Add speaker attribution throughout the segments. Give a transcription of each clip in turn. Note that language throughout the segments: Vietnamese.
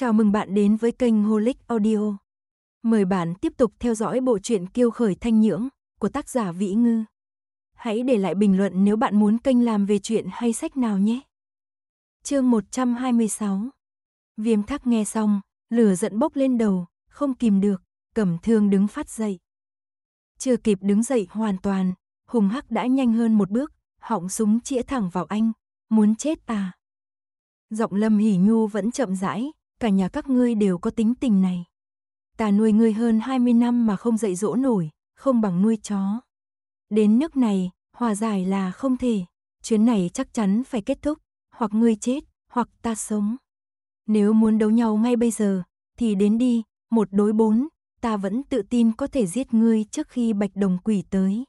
Speaker 1: Chào mừng bạn đến với kênh Holic Audio. Mời bạn tiếp tục theo dõi bộ truyện Kiêu khởi thanh nhưỡng của tác giả Vĩ Ngư. Hãy để lại bình luận nếu bạn muốn kênh làm về chuyện hay sách nào nhé. Chương 126. Viêm Thác nghe xong, lửa giận bốc lên đầu, không kìm được, cầm thương đứng phát dậy. Chưa kịp đứng dậy hoàn toàn, Hùng Hắc đã nhanh hơn một bước, họng súng chĩa thẳng vào anh, muốn chết ta à? Giọng Lâm Hỉ Nhu vẫn chậm rãi, cả nhà các ngươi đều có tính tình này. Ta nuôi ngươi hơn 20 năm mà không dạy dỗ nổi, không bằng nuôi chó. Đến nước này, hòa giải là không thể, chuyến này chắc chắn phải kết thúc, hoặc ngươi chết, hoặc ta sống. Nếu muốn đấu nhau ngay bây giờ, thì đến đi, một đối bốn, ta vẫn tự tin có thể giết ngươi trước khi bạch đồng quỷ tới.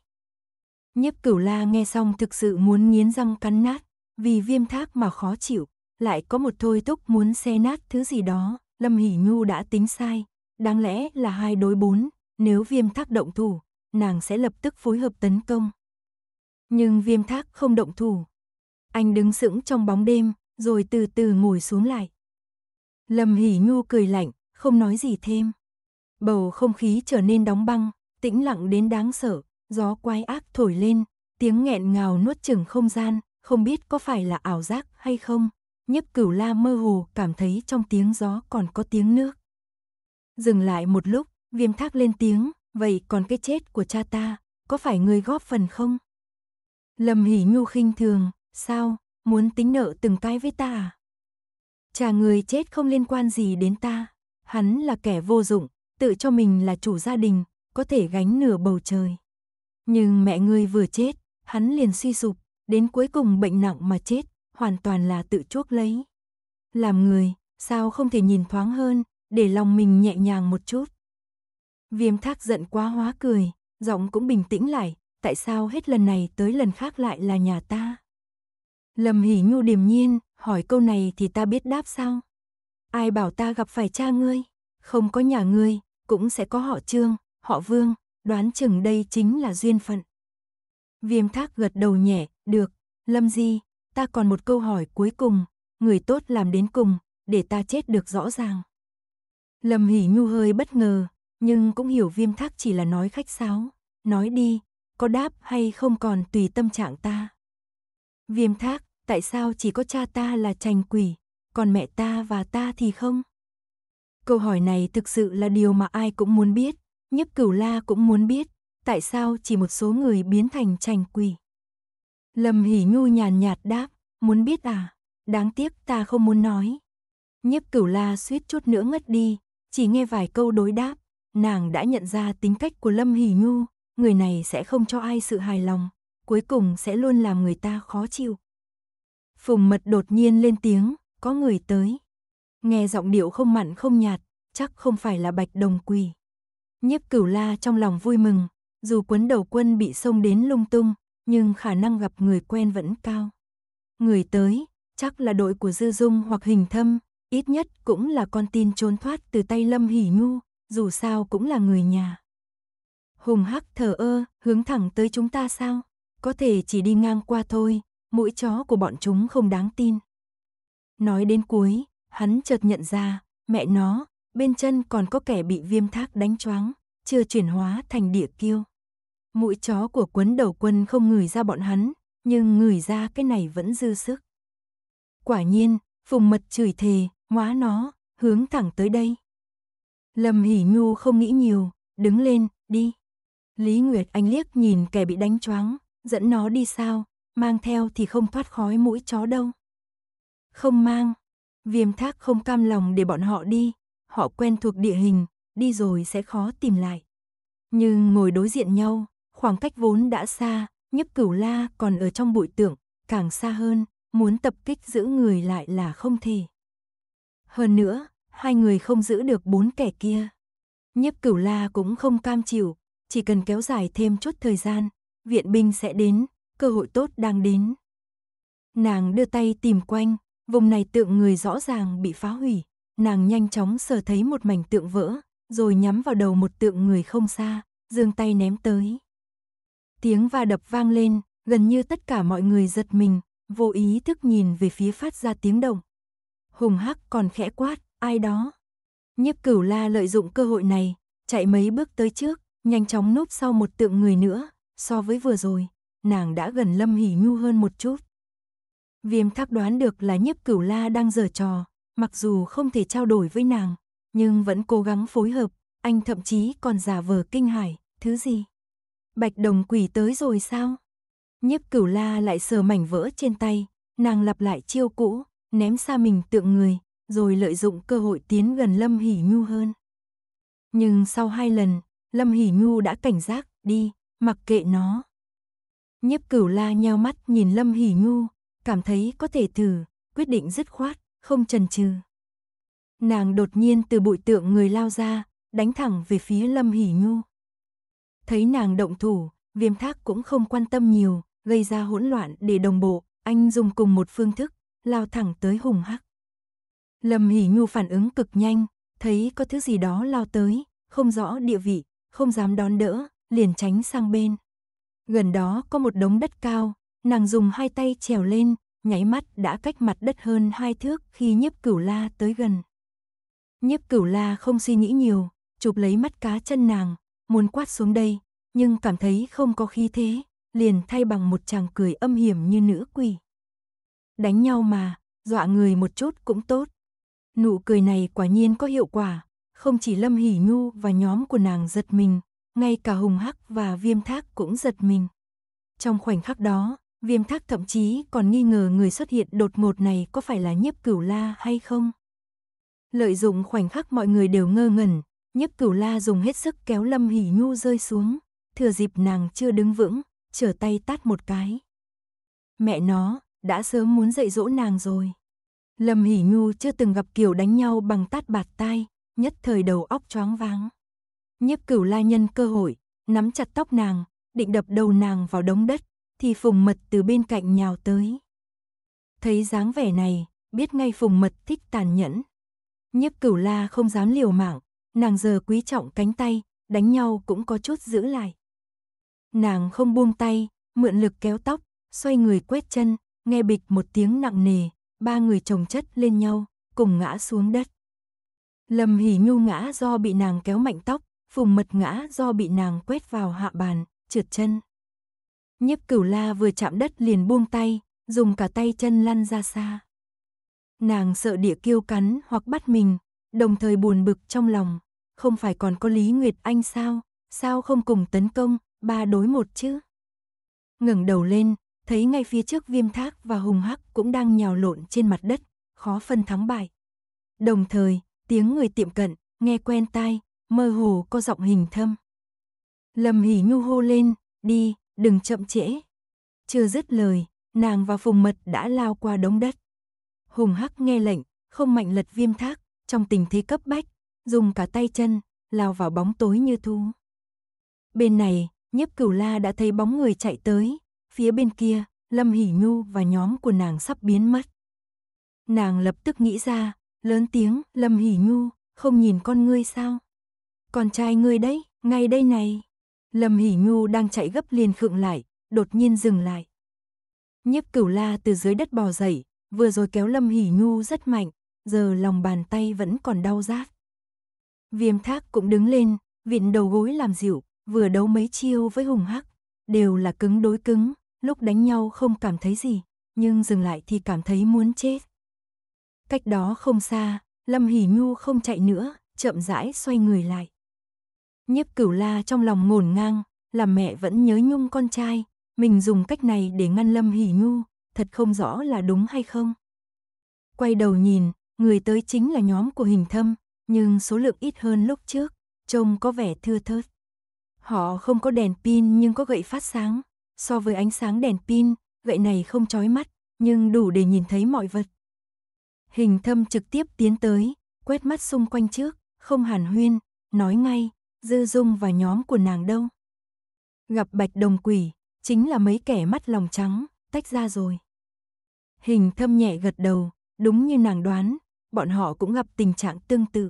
Speaker 1: Nhiếp cửu la nghe xong thực sự muốn nghiến răng cắn nát, vì viêm thác mà khó chịu lại có một thôi thúc muốn xe nát thứ gì đó, Lâm Hỷ Nhu đã tính sai, đáng lẽ là hai đối bốn, nếu viêm thác động thủ, nàng sẽ lập tức phối hợp tấn công. Nhưng viêm thác không động thủ. Anh đứng sững trong bóng đêm, rồi từ từ ngồi xuống lại. Lâm Hỷ Nhu cười lạnh, không nói gì thêm. Bầu không khí trở nên đóng băng, tĩnh lặng đến đáng sợ, gió quái ác thổi lên, tiếng nghẹn ngào nuốt chừng không gian, không biết có phải là ảo giác hay không nhiếp cửu la mơ hồ cảm thấy trong tiếng gió còn có tiếng nước. Dừng lại một lúc, viêm thác lên tiếng, vậy còn cái chết của cha ta, có phải người góp phần không? lầm hỉ nhu khinh thường, sao, muốn tính nợ từng cái với ta à? Cha người chết không liên quan gì đến ta, hắn là kẻ vô dụng, tự cho mình là chủ gia đình, có thể gánh nửa bầu trời. Nhưng mẹ ngươi vừa chết, hắn liền suy sụp, đến cuối cùng bệnh nặng mà chết, hoàn toàn là tự chuốc lấy. Làm người, sao không thể nhìn thoáng hơn, để lòng mình nhẹ nhàng một chút. Viêm thác giận quá hóa cười, giọng cũng bình tĩnh lại, tại sao hết lần này tới lần khác lại là nhà ta? Lâm Hỉ Nhu điềm nhiên, hỏi câu này thì ta biết đáp sao? Ai bảo ta gặp phải cha ngươi, không có nhà ngươi, cũng sẽ có họ Trương, họ Vương, đoán chừng đây chính là duyên phận. Viêm thác gật đầu nhẹ, được, Lâm Di, ta còn một câu hỏi cuối cùng, người tốt làm đến cùng, để ta chết được rõ ràng. Lâm Hỷ Nhu hơi bất ngờ, nhưng cũng hiểu viêm thác chỉ là nói khách sáo, nói đi, có đáp hay không còn tùy tâm trạng ta. Viêm thác, tại sao chỉ có cha ta là trành quỷ, còn mẹ ta và ta thì không? Câu hỏi này thực sự là điều mà ai cũng muốn biết, nhấp cửu la cũng muốn biết, tại sao chỉ một số người biến thành trành quỷ. Lâm Hỷ Nhu nhàn nhạt đáp, muốn biết à? Đáng tiếc ta không muốn nói. Nhiếp cửu la suýt chút nữa ngất đi, chỉ nghe vài câu đối đáp, nàng đã nhận ra tính cách của Lâm Hỷ Nhu, người này sẽ không cho ai sự hài lòng, cuối cùng sẽ luôn làm người ta khó chịu. Phùng mật đột nhiên lên tiếng, có người tới. Nghe giọng điệu không mặn không nhạt, chắc không phải là bạch đồng quỳ. Nhiếp cửu la trong lòng vui mừng, dù quấn đầu quân bị xông đến lung tung, nhưng khả năng gặp người quen vẫn cao. Người tới, chắc là đội của Dư Dung hoặc Hình Thâm, ít nhất cũng là con tin trốn thoát từ tay Lâm Hỉ Nhu, dù sao cũng là người nhà. Hùng Hắc thở ơ, hướng thẳng tới chúng ta sao? Có thể chỉ đi ngang qua thôi, mũi chó của bọn chúng không đáng tin. Nói đến cuối, hắn chợt nhận ra, mẹ nó, bên chân còn có kẻ bị viêm thác đánh choáng, chưa chuyển hóa thành địa kiêu. Mũi chó của quấn đầu quân không ngửi ra bọn hắn, nhưng ngửi ra cái này vẫn dư sức. Quả nhiên, Phùng Mật chửi thề, hóa nó, hướng thẳng tới đây. Lâm hỉ Nhu không nghĩ nhiều, đứng lên, đi. Lý Nguyệt Anh liếc nhìn kẻ bị đánh choáng, dẫn nó đi sao, mang theo thì không thoát khói mũi chó đâu. Không mang, viêm thác không cam lòng để bọn họ đi, họ quen thuộc địa hình, đi rồi sẽ khó tìm lại. Nhưng ngồi đối diện nhau, Khoảng cách vốn đã xa, Nhấp cửu la còn ở trong bụi tưởng, càng xa hơn, muốn tập kích giữ người lại là không thể. Hơn nữa, hai người không giữ được bốn kẻ kia. Nhấp cửu la cũng không cam chịu, chỉ cần kéo dài thêm chút thời gian, viện binh sẽ đến, cơ hội tốt đang đến. Nàng đưa tay tìm quanh, vùng này tượng người rõ ràng bị phá hủy, nàng nhanh chóng sờ thấy một mảnh tượng vỡ, rồi nhắm vào đầu một tượng người không xa, giương tay ném tới tiếng va đập vang lên, gần như tất cả mọi người giật mình, vô ý thức nhìn về phía phát ra tiếng động. Hùng hắc còn khẽ quát, ai đó. Nhiếp cửu la lợi dụng cơ hội này, chạy mấy bước tới trước, nhanh chóng núp sau một tượng người nữa, so với vừa rồi, nàng đã gần lâm hỉ nhu hơn một chút. Viêm thác đoán được là nhiếp cửu la đang giở trò, mặc dù không thể trao đổi với nàng, nhưng vẫn cố gắng phối hợp, anh thậm chí còn giả vờ kinh hải thứ gì? Bạch đồng quỷ tới rồi sao? Nhiếp cửu la lại sờ mảnh vỡ trên tay, nàng lặp lại chiêu cũ, ném xa mình tượng người, rồi lợi dụng cơ hội tiến gần Lâm Hỷ Nhu hơn. Nhưng sau hai lần, Lâm Hỷ Nhu đã cảnh giác, đi, mặc kệ nó. Nhiếp cửu la nheo mắt nhìn Lâm Hỷ Nhu, cảm thấy có thể thử, quyết định dứt khoát, không chần chừ. Nàng đột nhiên từ bụi tượng người lao ra, đánh thẳng về phía Lâm Hỷ Nhu. Thấy nàng động thủ, viêm thác cũng không quan tâm nhiều, gây ra hỗn loạn để đồng bộ, anh dùng cùng một phương thức, lao thẳng tới hùng hắc. Lâm Hỉ Nhu phản ứng cực nhanh, thấy có thứ gì đó lao tới, không rõ địa vị, không dám đón đỡ, liền tránh sang bên. Gần đó có một đống đất cao, nàng dùng hai tay trèo lên, nháy mắt đã cách mặt đất hơn hai thước khi nhiếp cửu la tới gần. Nhiếp cửu la không suy nghĩ nhiều, chụp lấy mắt cá chân nàng, muốn quát xuống đây, nhưng cảm thấy không có khí thế, liền thay bằng một chàng cười âm hiểm như nữ quỷ. Đánh nhau mà, dọa người một chút cũng tốt. Nụ cười này quả nhiên có hiệu quả, không chỉ Lâm Hỷ Nhu và nhóm của nàng giật mình, ngay cả Hùng Hắc và Viêm Thác cũng giật mình. Trong khoảnh khắc đó, Viêm Thác thậm chí còn nghi ngờ người xuất hiện đột ngột này có phải là nhiếp cửu la hay không. Lợi dụng khoảnh khắc mọi người đều ngơ ngẩn, Nhấp cửu la dùng hết sức kéo Lâm hỉ Nhu rơi xuống, thừa dịp nàng chưa đứng vững, trở tay tát một cái. Mẹ nó, đã sớm muốn dạy dỗ nàng rồi. Lâm hỉ Nhu chưa từng gặp kiểu đánh nhau bằng tát bạt tai, nhất thời đầu óc choáng váng. Nhấp cửu la nhân cơ hội, nắm chặt tóc nàng, định đập đầu nàng vào đống đất, thì Phùng Mật từ bên cạnh nhào tới. Thấy dáng vẻ này, biết ngay Phùng Mật thích tàn nhẫn. nhấp cửu la không dám liều mạng, nàng giờ quý trọng cánh tay, đánh nhau cũng có chút giữ lại. Nàng không buông tay, mượn lực kéo tóc, xoay người quét chân, nghe bịch một tiếng nặng nề, ba người chồng chất lên nhau, cùng ngã xuống đất. Lâm Hỉ Nhu ngã do bị nàng kéo mạnh tóc, Phùng Mật ngã do bị nàng quét vào hạ bàn, trượt chân. Nhiếp Cửu La vừa chạm đất liền buông tay, dùng cả tay chân lăn ra xa. Nàng sợ địa kiêu cắn hoặc bắt mình, Đồng thời buồn bực trong lòng, không phải còn có Lý Nguyệt Anh sao, sao không cùng tấn công, ba đối một chứ? ngẩng đầu lên, thấy ngay phía trước Viêm Thác và Hùng Hắc cũng đang nhào lộn trên mặt đất, khó phân thắng bại. Đồng thời, tiếng người tiệm cận, nghe quen tai, mơ hồ có giọng hình thâm. Lâm Hỉ Nhu hô lên, đi, đừng chậm trễ. Chưa dứt lời, nàng và Phùng Mật đã lao qua đống đất. Hùng Hắc nghe lệnh, không mạnh lật Viêm Thác, trong tình thế cấp bách, dùng cả tay chân, lao vào bóng tối như thu. Bên này, nhiếp cửu la đã thấy bóng người chạy tới, phía bên kia, Lâm Hỷ Nhu và nhóm của nàng sắp biến mất. Nàng lập tức nghĩ ra, lớn tiếng, Lâm Hỷ Nhu, không nhìn con ngươi sao? Con trai ngươi đấy, ngay đây này. Lâm Hỷ Nhu đang chạy gấp liền khựng lại, đột nhiên dừng lại. nhếp cửu la từ dưới đất bò dậy, vừa rồi kéo Lâm Hỷ Nhu rất mạnh, giờ lòng bàn tay vẫn còn đau rát. Viêm thác cũng đứng lên, vịn đầu gối làm dịu, vừa đấu mấy chiêu với hùng hắc, đều là cứng đối cứng, lúc đánh nhau không cảm thấy gì, nhưng dừng lại thì cảm thấy muốn chết. Cách đó không xa, Lâm Hỷ Nhu không chạy nữa, chậm rãi xoay người lại. Nhiếp cửu la trong lòng ngổn ngang, làm mẹ vẫn nhớ nhung con trai, mình dùng cách này để ngăn Lâm Hỷ Nhu, thật không rõ là đúng hay không. Quay đầu nhìn, người tới chính là nhóm của hình thâm, nhưng số lượng ít hơn lúc trước, trông có vẻ thưa thớt. Họ không có đèn pin nhưng có gậy phát sáng, so với ánh sáng đèn pin, gậy này không chói mắt, nhưng đủ để nhìn thấy mọi vật. Hình thâm trực tiếp tiến tới, quét mắt xung quanh trước, không hàn huyên, nói ngay, dư dung và nhóm của nàng đâu. Gặp bạch đồng quỷ, chính là mấy kẻ mắt lòng trắng, tách ra rồi. Hình thâm nhẹ gật đầu, đúng như nàng đoán, bọn họ cũng gặp tình trạng tương tự.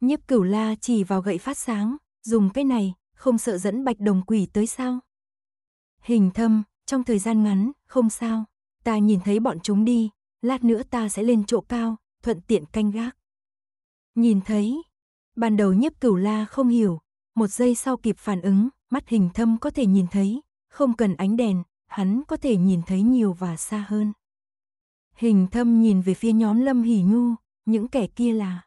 Speaker 1: Nhiếp cửu la chỉ vào gậy phát sáng, dùng cái này, không sợ dẫn bạch đồng quỷ tới sao? Hình thâm, trong thời gian ngắn, không sao, ta nhìn thấy bọn chúng đi, lát nữa ta sẽ lên chỗ cao, thuận tiện canh gác. Nhìn thấy, ban đầu nhiếp cửu la không hiểu, một giây sau kịp phản ứng, mắt hình thâm có thể nhìn thấy, không cần ánh đèn, hắn có thể nhìn thấy nhiều và xa hơn. Hình thâm nhìn về phía nhóm Lâm Hỷ Nhu, những kẻ kia là.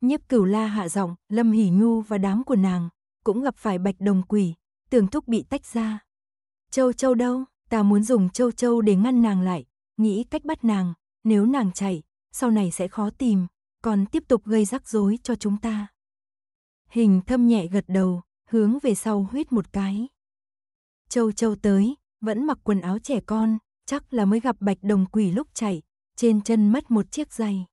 Speaker 1: Nhiếp cửu la hạ giọng, Lâm Hỷ Nhu và đám của nàng, cũng gặp phải bạch đồng quỷ, tưởng thúc bị tách ra. Châu châu đâu, ta muốn dùng châu châu để ngăn nàng lại, nghĩ cách bắt nàng, nếu nàng chạy, sau này sẽ khó tìm, còn tiếp tục gây rắc rối cho chúng ta. Hình thâm nhẹ gật đầu, hướng về sau huyết một cái. Châu châu tới, vẫn mặc quần áo trẻ con, chắc là mới gặp bạch đồng quỷ lúc chạy, trên chân mất một chiếc giày.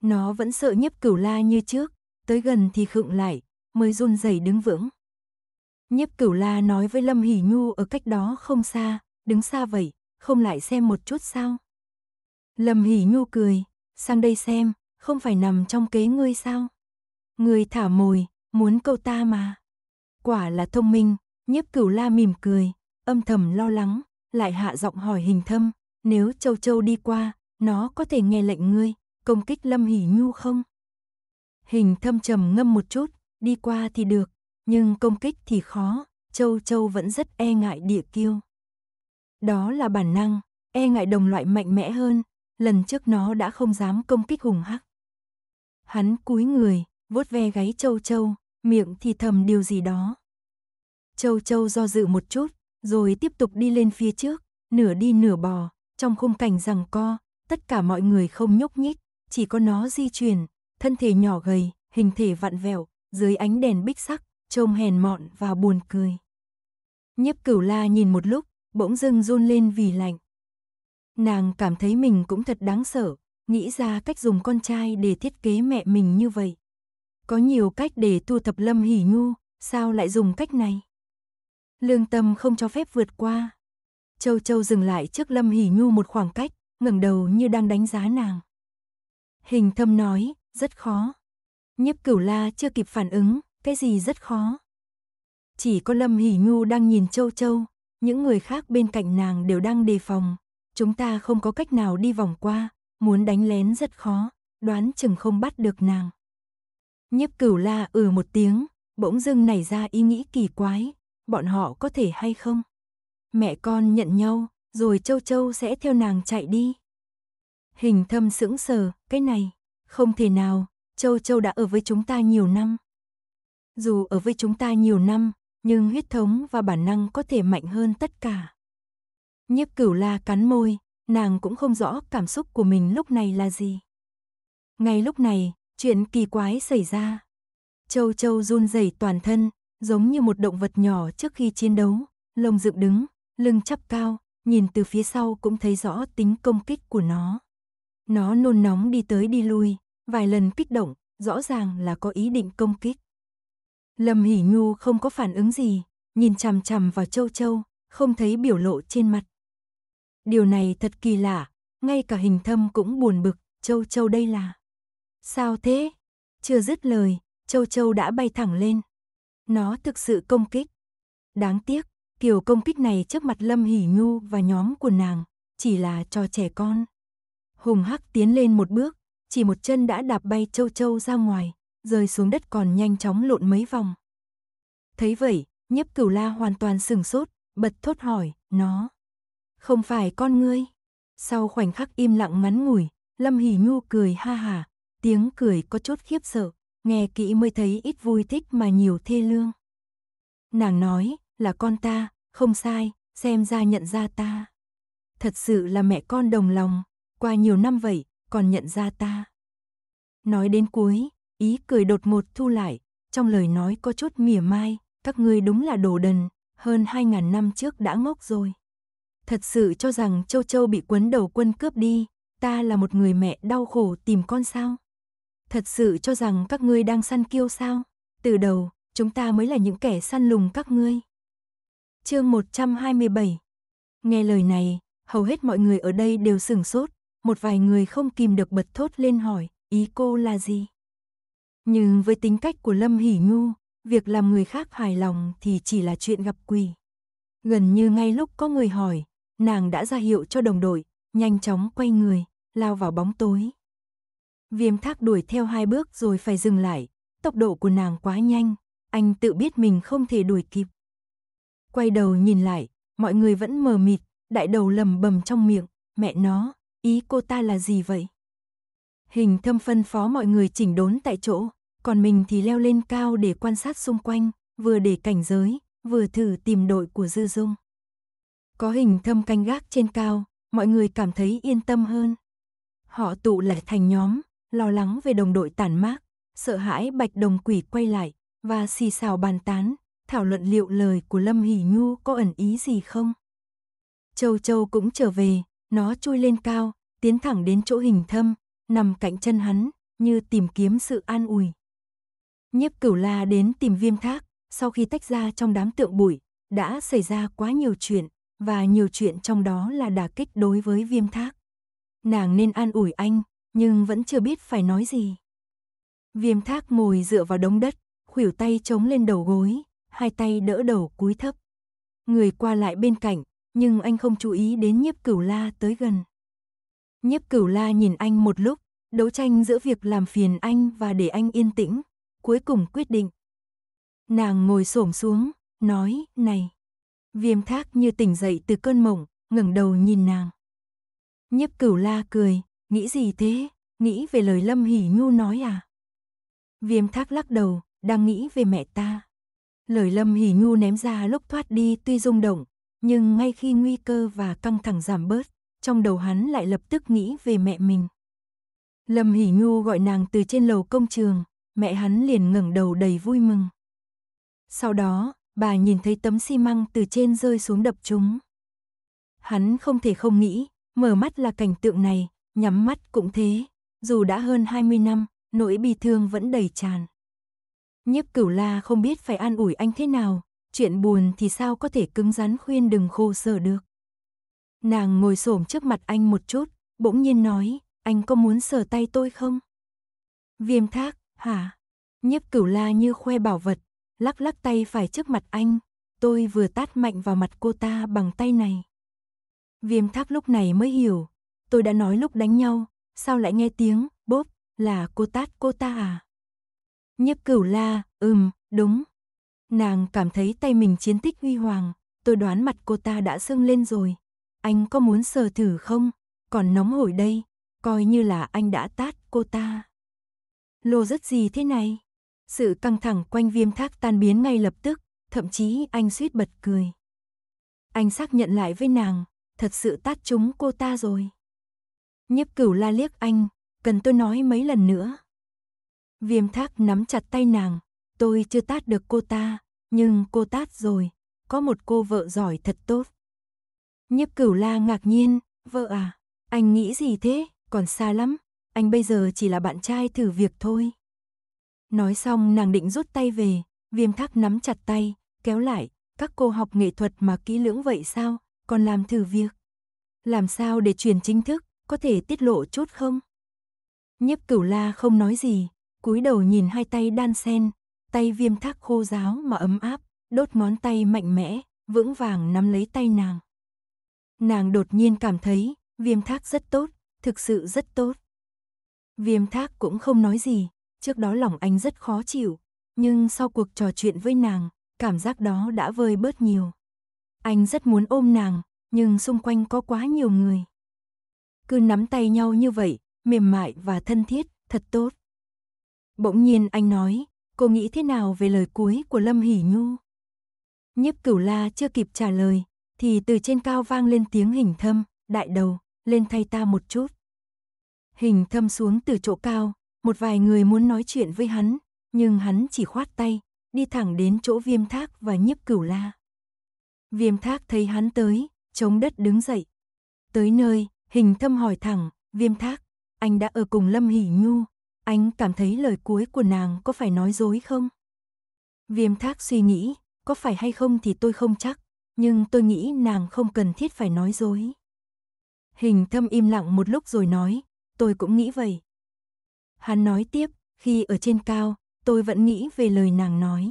Speaker 1: Nó vẫn sợ nhấp cửu la như trước, tới gần thì khựng lại, mới run rẩy đứng vững. nhấp cửu la nói với Lâm Hỷ Nhu ở cách đó không xa, đứng xa vậy, không lại xem một chút sao. Lâm Hỷ Nhu cười, sang đây xem, không phải nằm trong kế ngươi sao. Ngươi thả mồi, muốn câu ta mà. Quả là thông minh, nhấp cửu la mỉm cười, âm thầm lo lắng, lại hạ giọng hỏi hình thâm, nếu châu châu đi qua, nó có thể nghe lệnh ngươi, công kích Lâm hỉ Nhu không? Hình thâm trầm ngâm một chút, đi qua thì được, nhưng công kích thì khó, châu châu vẫn rất e ngại địa kiêu. Đó là bản năng, e ngại đồng loại mạnh mẽ hơn, lần trước nó đã không dám công kích hùng hắc. Hắn cúi người, vuốt ve gáy châu châu, miệng thì thầm điều gì đó. Châu châu do dự một chút, rồi tiếp tục đi lên phía trước, nửa đi nửa bò, trong khung cảnh rằng co, tất cả mọi người không nhúc nhích, chỉ có nó di chuyển, thân thể nhỏ gầy, hình thể vặn vẹo, dưới ánh đèn bích sắc, trông hèn mọn và buồn cười. Nhiếp cửu la nhìn một lúc, bỗng dưng run lên vì lạnh. Nàng cảm thấy mình cũng thật đáng sợ, nghĩ ra cách dùng con trai để thiết kế mẹ mình như vậy. Có nhiều cách để tu tập lâm hỉ nhu, sao lại dùng cách này? Lương tâm không cho phép vượt qua. Châu Châu dừng lại trước Lâm Hỷ Nhu một khoảng cách, ngẩng đầu như đang đánh giá nàng. Hình thâm nói, rất khó. Nhiếp cửu la chưa kịp phản ứng, cái gì rất khó. Chỉ có Lâm Hỷ Nhu đang nhìn Châu Châu, những người khác bên cạnh nàng đều đang đề phòng. Chúng ta không có cách nào đi vòng qua, muốn đánh lén rất khó, đoán chừng không bắt được nàng. Nhiếp cửu la ừ một tiếng, bỗng dưng nảy ra ý nghĩ kỳ quái, bọn họ có thể hay không? Mẹ con nhận nhau, rồi Châu Châu sẽ theo nàng chạy đi. Hình thâm sững sờ, cái này, không thể nào, Châu Châu đã ở với chúng ta nhiều năm. Dù ở với chúng ta nhiều năm, nhưng huyết thống và bản năng có thể mạnh hơn tất cả. Nhiếp cửu la cắn môi, nàng cũng không rõ cảm xúc của mình lúc này là gì. Ngay lúc này, chuyện kỳ quái xảy ra. Châu Châu run rẩy toàn thân, giống như một động vật nhỏ trước khi chiến đấu, lông dựng đứng, lưng chắp cao, nhìn từ phía sau cũng thấy rõ tính công kích của nó. Nó nôn nóng đi tới đi lui, vài lần kích động, rõ ràng là có ý định công kích. Lâm Hỷ Nhu không có phản ứng gì, nhìn chằm chằm vào Châu Châu, không thấy biểu lộ trên mặt. Điều này thật kỳ lạ, ngay cả hình thâm cũng buồn bực, Châu Châu đây là... Sao thế? Chưa dứt lời, Châu Châu đã bay thẳng lên nó thực sự công kích. Đáng tiếc, kiểu công kích này trước mặt Lâm Hỷ Nhu và nhóm của nàng, chỉ là cho trẻ con. Hùng Hắc tiến lên một bước, chỉ một chân đã đạp bay châu châu ra ngoài, rơi xuống đất còn nhanh chóng lộn mấy vòng. Thấy vậy, nhấp cửu la hoàn toàn sừng sốt, bật thốt hỏi, nó. Không phải con ngươi. Sau khoảnh khắc im lặng ngắn ngủi, Lâm Hỷ Nhu cười ha hà, tiếng cười có chút khiếp sợ nghe kỹ mới thấy ít vui thích mà nhiều thê lương. Nàng nói, là con ta, không sai, xem ra nhận ra ta. Thật sự là mẹ con đồng lòng, qua nhiều năm vậy, còn nhận ra ta. Nói đến cuối, ý cười đột một thu lại, trong lời nói có chút mỉa mai, các ngươi đúng là đồ đần, hơn hai ngàn năm trước đã ngốc rồi. Thật sự cho rằng châu châu bị quấn đầu quân cướp đi, ta là một người mẹ đau khổ tìm con sao? thật sự cho rằng các ngươi đang săn kiêu sao? Từ đầu, chúng ta mới là những kẻ săn lùng các ngươi. Chương 127 Nghe lời này, hầu hết mọi người ở đây đều sửng sốt, một vài người không kìm được bật thốt lên hỏi, ý cô là gì? Nhưng với tính cách của Lâm Hỷ Nhu, việc làm người khác hài lòng thì chỉ là chuyện gặp quỷ. Gần như ngay lúc có người hỏi, nàng đã ra hiệu cho đồng đội, nhanh chóng quay người, lao vào bóng tối. Viêm thác đuổi theo hai bước rồi phải dừng lại, tốc độ của nàng quá nhanh, anh tự biết mình không thể đuổi kịp. Quay đầu nhìn lại, mọi người vẫn mờ mịt, đại đầu lầm bầm trong miệng, mẹ nó, ý cô ta là gì vậy? Hình thâm phân phó mọi người chỉnh đốn tại chỗ, còn mình thì leo lên cao để quan sát xung quanh, vừa để cảnh giới, vừa thử tìm đội của Dư Dung. Có hình thâm canh gác trên cao, mọi người cảm thấy yên tâm hơn. Họ tụ lại thành nhóm, lo lắng về đồng đội tàn mác, sợ hãi bạch đồng quỷ quay lại và xì xào bàn tán, thảo luận liệu lời của Lâm Hỷ Nhu có ẩn ý gì không. Châu Châu cũng trở về, nó chui lên cao, tiến thẳng đến chỗ hình thâm, nằm cạnh chân hắn, như tìm kiếm sự an ủi. Nhiếp cửu la đến tìm viêm thác, sau khi tách ra trong đám tượng bụi, đã xảy ra quá nhiều chuyện, và nhiều chuyện trong đó là đả kích đối với viêm thác. Nàng nên an ủi anh, nhưng vẫn chưa biết phải nói gì. Viêm thác ngồi dựa vào đống đất, khuỷu tay chống lên đầu gối, hai tay đỡ đầu cúi thấp. Người qua lại bên cạnh, nhưng anh không chú ý đến nhiếp cửu la tới gần. Nhiếp cửu la nhìn anh một lúc, đấu tranh giữa việc làm phiền anh và để anh yên tĩnh, cuối cùng quyết định. Nàng ngồi xổm xuống, nói, này. Viêm thác như tỉnh dậy từ cơn mộng, ngẩng đầu nhìn nàng. Nhiếp cửu la cười, Nghĩ gì thế? Nghĩ về lời Lâm Hỷ Nhu nói à? Viêm thác lắc đầu, đang nghĩ về mẹ ta. Lời Lâm Hỷ Nhu ném ra lúc thoát đi tuy rung động, nhưng ngay khi nguy cơ và căng thẳng giảm bớt, trong đầu hắn lại lập tức nghĩ về mẹ mình. Lâm Hỷ Nhu gọi nàng từ trên lầu công trường, mẹ hắn liền ngẩng đầu đầy vui mừng. Sau đó, bà nhìn thấy tấm xi măng từ trên rơi xuống đập chúng. Hắn không thể không nghĩ, mở mắt là cảnh tượng này, nhắm mắt cũng thế, dù đã hơn 20 năm, nỗi bi thương vẫn đầy tràn. Nhiếp cửu la không biết phải an ủi anh thế nào, chuyện buồn thì sao có thể cứng rắn khuyên đừng khô sở được. Nàng ngồi xổm trước mặt anh một chút, bỗng nhiên nói, anh có muốn sờ tay tôi không? Viêm thác, hả? Nhiếp cửu la như khoe bảo vật, lắc lắc tay phải trước mặt anh, tôi vừa tát mạnh vào mặt cô ta bằng tay này. Viêm thác lúc này mới hiểu, tôi đã nói lúc đánh nhau, sao lại nghe tiếng, bốp, là cô tát cô ta à? Nhiếp cửu la, ừm, đúng. Nàng cảm thấy tay mình chiến tích huy hoàng, tôi đoán mặt cô ta đã sưng lên rồi. Anh có muốn sờ thử không? Còn nóng hổi đây, coi như là anh đã tát cô ta. Lô rất gì thế này? Sự căng thẳng quanh viêm thác tan biến ngay lập tức, thậm chí anh suýt bật cười. Anh xác nhận lại với nàng, thật sự tát chúng cô ta rồi. Nhiếp cửu la liếc anh, cần tôi nói mấy lần nữa. Viêm thác nắm chặt tay nàng, tôi chưa tát được cô ta, nhưng cô tát rồi, có một cô vợ giỏi thật tốt. Nhiếp cửu la ngạc nhiên, vợ à, anh nghĩ gì thế, còn xa lắm, anh bây giờ chỉ là bạn trai thử việc thôi. Nói xong nàng định rút tay về, viêm thác nắm chặt tay, kéo lại, các cô học nghệ thuật mà kỹ lưỡng vậy sao, còn làm thử việc. Làm sao để chuyển chính thức, có thể tiết lộ chút không? Nhiếp cửu la không nói gì, cúi đầu nhìn hai tay đan sen, tay viêm thác khô giáo mà ấm áp, đốt ngón tay mạnh mẽ, vững vàng nắm lấy tay nàng. Nàng đột nhiên cảm thấy, viêm thác rất tốt, thực sự rất tốt. Viêm thác cũng không nói gì, trước đó lòng anh rất khó chịu, nhưng sau cuộc trò chuyện với nàng, cảm giác đó đã vơi bớt nhiều. Anh rất muốn ôm nàng, nhưng xung quanh có quá nhiều người cứ nắm tay nhau như vậy, mềm mại và thân thiết, thật tốt. Bỗng nhiên anh nói, cô nghĩ thế nào về lời cuối của Lâm Hỷ Nhu? Nhiếp cửu la chưa kịp trả lời, thì từ trên cao vang lên tiếng hình thâm, đại đầu, lên thay ta một chút. Hình thâm xuống từ chỗ cao, một vài người muốn nói chuyện với hắn, nhưng hắn chỉ khoát tay, đi thẳng đến chỗ viêm thác và nhiếp cửu la. Viêm thác thấy hắn tới, chống đất đứng dậy. Tới nơi, Hình thâm hỏi thẳng, viêm thác, anh đã ở cùng Lâm Hỷ Nhu, anh cảm thấy lời cuối của nàng có phải nói dối không? Viêm thác suy nghĩ, có phải hay không thì tôi không chắc, nhưng tôi nghĩ nàng không cần thiết phải nói dối. Hình thâm im lặng một lúc rồi nói, tôi cũng nghĩ vậy. Hắn nói tiếp, khi ở trên cao, tôi vẫn nghĩ về lời nàng nói.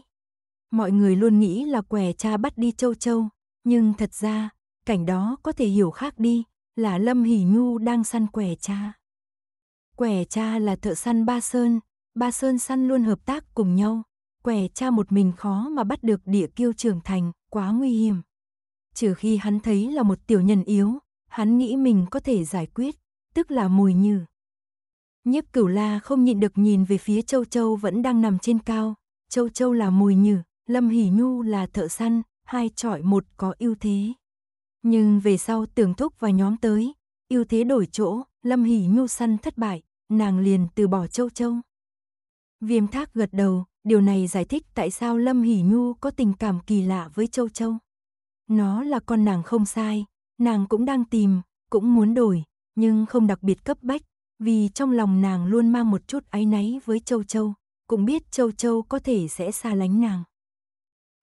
Speaker 1: Mọi người luôn nghĩ là quẻ cha bắt đi châu châu, nhưng thật ra, cảnh đó có thể hiểu khác đi, là Lâm Hỷ Nhu đang săn quẻ cha. Quẻ cha là thợ săn Ba Sơn, Ba Sơn săn luôn hợp tác cùng nhau, quẻ cha một mình khó mà bắt được địa kiêu trưởng thành, quá nguy hiểm. Trừ khi hắn thấy là một tiểu nhân yếu, hắn nghĩ mình có thể giải quyết, tức là mùi như. Nhiếp cửu la không nhịn được nhìn về phía châu châu vẫn đang nằm trên cao, châu châu là mùi nhử, lâm hỉ nhu là thợ săn, hai trọi một có ưu thế. Nhưng về sau tưởng thúc và nhóm tới, ưu thế đổi chỗ, Lâm hỉ Nhu săn thất bại, nàng liền từ bỏ châu châu. Viêm thác gật đầu, điều này giải thích tại sao Lâm hỉ Nhu có tình cảm kỳ lạ với châu châu. Nó là con nàng không sai, nàng cũng đang tìm, cũng muốn đổi, nhưng không đặc biệt cấp bách, vì trong lòng nàng luôn mang một chút áy náy với châu châu, cũng biết châu châu có thể sẽ xa lánh nàng.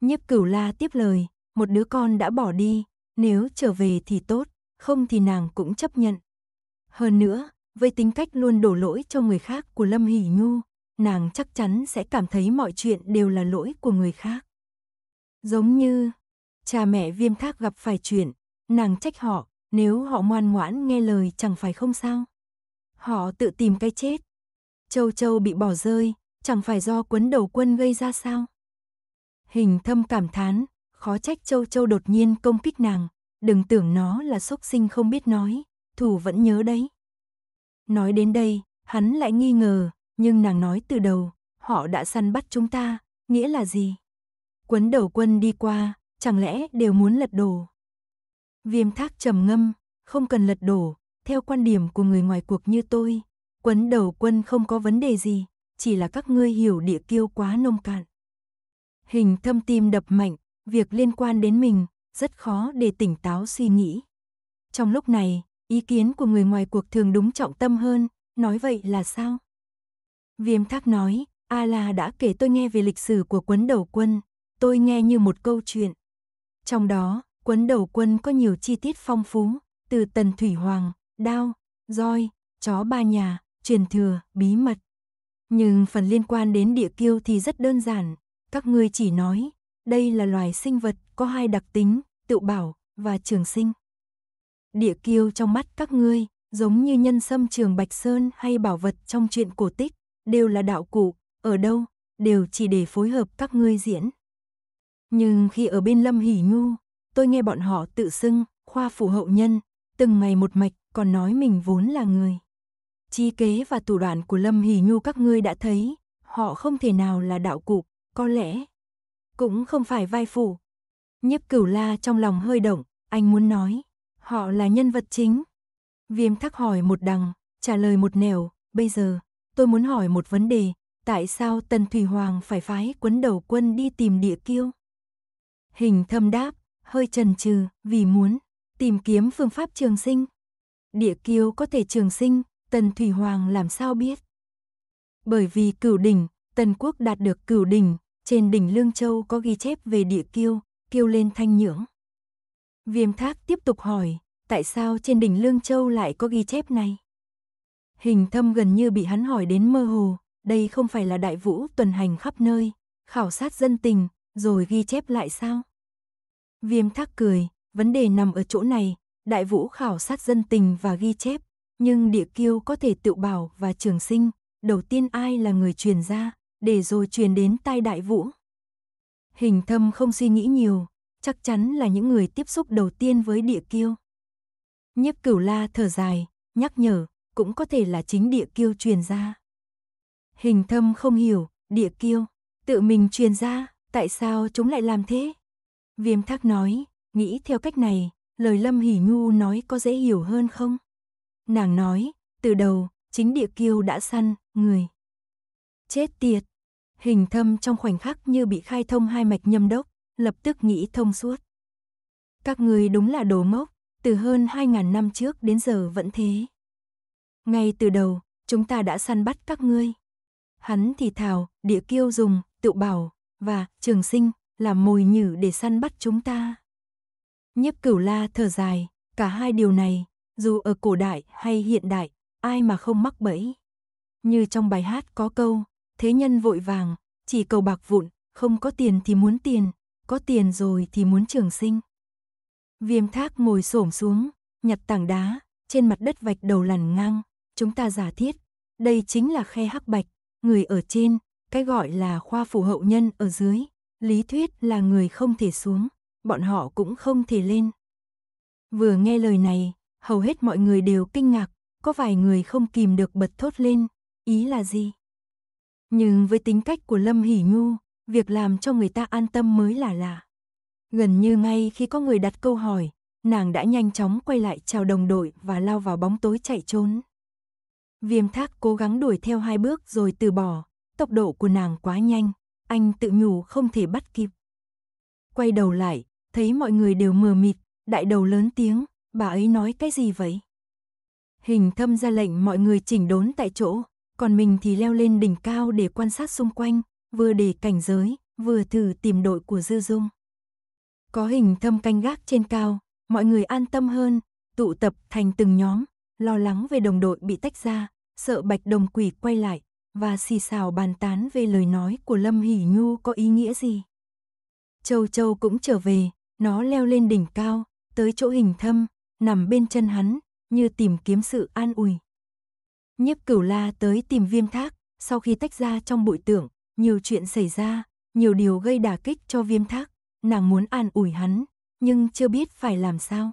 Speaker 1: nhếp cửu la tiếp lời, một đứa con đã bỏ đi, nếu trở về thì tốt, không thì nàng cũng chấp nhận. Hơn nữa, với tính cách luôn đổ lỗi cho người khác của Lâm Hỷ Nhu, nàng chắc chắn sẽ cảm thấy mọi chuyện đều là lỗi của người khác. Giống như cha mẹ viêm thác gặp phải chuyện, nàng trách họ, nếu họ ngoan ngoãn nghe lời chẳng phải không sao. Họ tự tìm cái chết. Châu Châu bị bỏ rơi, chẳng phải do quấn đầu quân gây ra sao. Hình thâm cảm thán, khó trách Châu Châu đột nhiên công kích nàng, đừng tưởng nó là sốc sinh không biết nói, thủ vẫn nhớ đấy. Nói đến đây, hắn lại nghi ngờ, nhưng nàng nói từ đầu, họ đã săn bắt chúng ta, nghĩa là gì? Quấn đầu quân đi qua, chẳng lẽ đều muốn lật đổ? Viêm thác trầm ngâm, không cần lật đổ, theo quan điểm của người ngoài cuộc như tôi, quấn đầu quân không có vấn đề gì, chỉ là các ngươi hiểu địa kiêu quá nông cạn. Hình thâm tim đập mạnh, việc liên quan đến mình, rất khó để tỉnh táo suy nghĩ. Trong lúc này, ý kiến của người ngoài cuộc thường đúng trọng tâm hơn, nói vậy là sao? Viêm thác nói, A-la đã kể tôi nghe về lịch sử của quấn đầu quân, tôi nghe như một câu chuyện. Trong đó, quấn đầu quân có nhiều chi tiết phong phú, từ tần thủy hoàng, đao, roi, chó ba nhà, truyền thừa, bí mật. Nhưng phần liên quan đến địa kiêu thì rất đơn giản, các ngươi chỉ nói, đây là loài sinh vật có hai đặc tính, tự bảo và trường sinh. Địa kiêu trong mắt các ngươi, giống như nhân sâm trường Bạch Sơn hay bảo vật trong truyện cổ tích, đều là đạo cụ, ở đâu, đều chỉ để phối hợp các ngươi diễn. Nhưng khi ở bên Lâm Hỷ Nhu, tôi nghe bọn họ tự xưng, khoa phủ hậu nhân, từng ngày một mạch còn nói mình vốn là người. Chi kế và thủ đoạn của Lâm Hỷ Nhu các ngươi đã thấy, họ không thể nào là đạo cụ, có lẽ cũng không phải vai phụ Nhiếp cửu la trong lòng hơi động, anh muốn nói, họ là nhân vật chính. Viêm thắc hỏi một đằng, trả lời một nẻo, bây giờ, tôi muốn hỏi một vấn đề, tại sao Tần Thủy Hoàng phải phái quấn đầu quân đi tìm địa kiêu? Hình thâm đáp, hơi trần trừ, vì muốn tìm kiếm phương pháp trường sinh. Địa kiêu có thể trường sinh, Tần Thủy Hoàng làm sao biết? Bởi vì cửu đỉnh, Tần Quốc đạt được cửu đỉnh, trên đỉnh Lương Châu có ghi chép về địa kiêu, kiêu lên thanh nhưỡng. Viêm thác tiếp tục hỏi, tại sao trên đỉnh Lương Châu lại có ghi chép này? Hình thâm gần như bị hắn hỏi đến mơ hồ, đây không phải là đại vũ tuần hành khắp nơi, khảo sát dân tình, rồi ghi chép lại sao? Viêm thác cười, vấn đề nằm ở chỗ này, đại vũ khảo sát dân tình và ghi chép, nhưng địa kiêu có thể tự bảo và trường sinh, đầu tiên ai là người truyền ra, để rồi truyền đến tai đại vũ. Hình thâm không suy nghĩ nhiều, chắc chắn là những người tiếp xúc đầu tiên với địa kiêu. Nhiếp cửu la thở dài, nhắc nhở, cũng có thể là chính địa kiêu truyền ra. Hình thâm không hiểu, địa kiêu, tự mình truyền ra, tại sao chúng lại làm thế? Viêm thác nói, nghĩ theo cách này, lời Lâm hỉ Nhu nói có dễ hiểu hơn không? Nàng nói, từ đầu, chính địa kiêu đã săn, người. Chết tiệt, Hình thâm trong khoảnh khắc như bị khai thông hai mạch nhâm đốc, lập tức nghĩ thông suốt. Các người đúng là đồ mốc, từ hơn 2.000 năm trước đến giờ vẫn thế. Ngay từ đầu, chúng ta đã săn bắt các ngươi. Hắn thì thảo, địa kiêu dùng, tự bảo, và trường sinh, là mồi nhử để săn bắt chúng ta. Nhiếp cửu la thở dài, cả hai điều này, dù ở cổ đại hay hiện đại, ai mà không mắc bẫy. Như trong bài hát có câu, thế nhân vội vàng, chỉ cầu bạc vụn, không có tiền thì muốn tiền, có tiền rồi thì muốn trường sinh. Viêm thác ngồi xổm xuống, nhặt tảng đá, trên mặt đất vạch đầu lằn ngang, chúng ta giả thiết, đây chính là khe hắc bạch, người ở trên, cái gọi là khoa phủ hậu nhân ở dưới, lý thuyết là người không thể xuống, bọn họ cũng không thể lên. Vừa nghe lời này, hầu hết mọi người đều kinh ngạc, có vài người không kìm được bật thốt lên, ý là gì? Nhưng với tính cách của Lâm Hỷ Nhu, việc làm cho người ta an tâm mới là lạ. Gần như ngay khi có người đặt câu hỏi, nàng đã nhanh chóng quay lại chào đồng đội và lao vào bóng tối chạy trốn. Viêm thác cố gắng đuổi theo hai bước rồi từ bỏ, tốc độ của nàng quá nhanh, anh tự nhủ không thể bắt kịp. Quay đầu lại, thấy mọi người đều mờ mịt, đại đầu lớn tiếng, bà ấy nói cái gì vậy? Hình thâm ra lệnh mọi người chỉnh đốn tại chỗ, còn mình thì leo lên đỉnh cao để quan sát xung quanh, vừa để cảnh giới, vừa thử tìm đội của Dư Dung. Có hình thâm canh gác trên cao, mọi người an tâm hơn, tụ tập thành từng nhóm, lo lắng về đồng đội bị tách ra, sợ bạch đồng quỷ quay lại, và xì xào bàn tán về lời nói của Lâm Hỷ Nhu có ý nghĩa gì. Châu Châu cũng trở về, nó leo lên đỉnh cao, tới chỗ hình thâm, nằm bên chân hắn, như tìm kiếm sự an ủi. Nhiếp cửu la tới tìm viêm thác, sau khi tách ra trong bụi tưởng, nhiều chuyện xảy ra, nhiều điều gây đả kích cho viêm thác, nàng muốn an ủi hắn, nhưng chưa biết phải làm sao.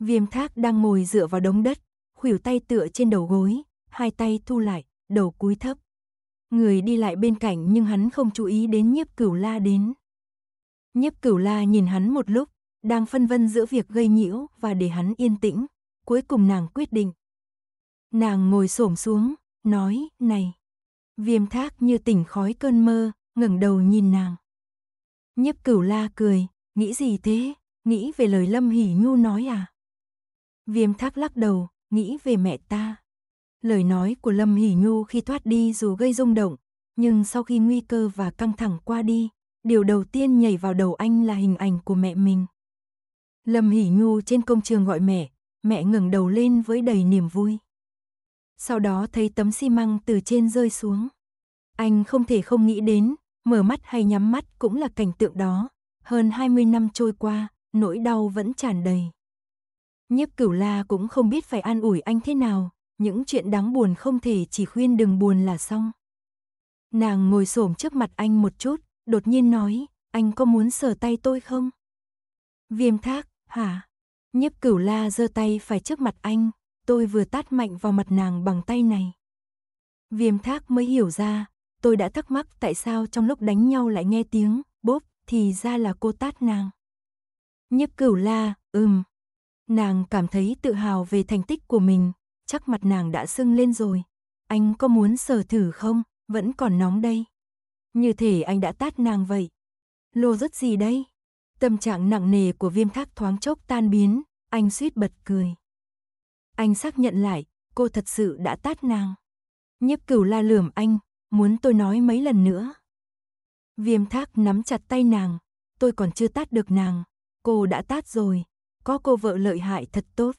Speaker 1: Viêm thác đang ngồi dựa vào đống đất, khuỷu tay tựa trên đầu gối, hai tay thu lại, đầu cúi thấp. Người đi lại bên cạnh nhưng hắn không chú ý đến nhiếp cửu la đến. Nhiếp cửu la nhìn hắn một lúc, đang phân vân giữa việc gây nhiễu và để hắn yên tĩnh. Cuối cùng nàng quyết định, Nàng ngồi xổm xuống, nói, này. Viêm thác như tỉnh khói cơn mơ, ngẩng đầu nhìn nàng. Nhấp cửu la cười, nghĩ gì thế, nghĩ về lời Lâm Hỉ Nhu nói à? Viêm thác lắc đầu, nghĩ về mẹ ta. Lời nói của Lâm Hỉ Nhu khi thoát đi dù gây rung động, nhưng sau khi nguy cơ và căng thẳng qua đi, điều đầu tiên nhảy vào đầu anh là hình ảnh của mẹ mình. Lâm Hỉ Nhu trên công trường gọi mẹ, mẹ ngẩng đầu lên với đầy niềm vui sau đó thấy tấm xi măng từ trên rơi xuống. Anh không thể không nghĩ đến, mở mắt hay nhắm mắt cũng là cảnh tượng đó. Hơn 20 năm trôi qua, nỗi đau vẫn tràn đầy. Nhiếp cửu la cũng không biết phải an ủi anh thế nào, những chuyện đáng buồn không thể chỉ khuyên đừng buồn là xong. Nàng ngồi xổm trước mặt anh một chút, đột nhiên nói, anh có muốn sờ tay tôi không? Viêm thác, hả? Nhiếp cửu la giơ tay phải trước mặt anh, tôi vừa tát mạnh vào mặt nàng bằng tay này. Viêm thác mới hiểu ra, tôi đã thắc mắc tại sao trong lúc đánh nhau lại nghe tiếng bốp thì ra là cô tát nàng. Nhấp cửu la, ừm. Nàng cảm thấy tự hào về thành tích của mình, chắc mặt nàng đã sưng lên rồi. Anh có muốn sờ thử không, vẫn còn nóng đây. Như thể anh đã tát nàng vậy. Lô rất gì đây? Tâm trạng nặng nề của viêm thác thoáng chốc tan biến, anh suýt bật cười. Anh xác nhận lại, cô thật sự đã tát nàng. Nhiếp cửu la lườm anh, muốn tôi nói mấy lần nữa. Viêm thác nắm chặt tay nàng, tôi còn chưa tát được nàng, cô đã tát rồi, có cô vợ lợi hại thật tốt.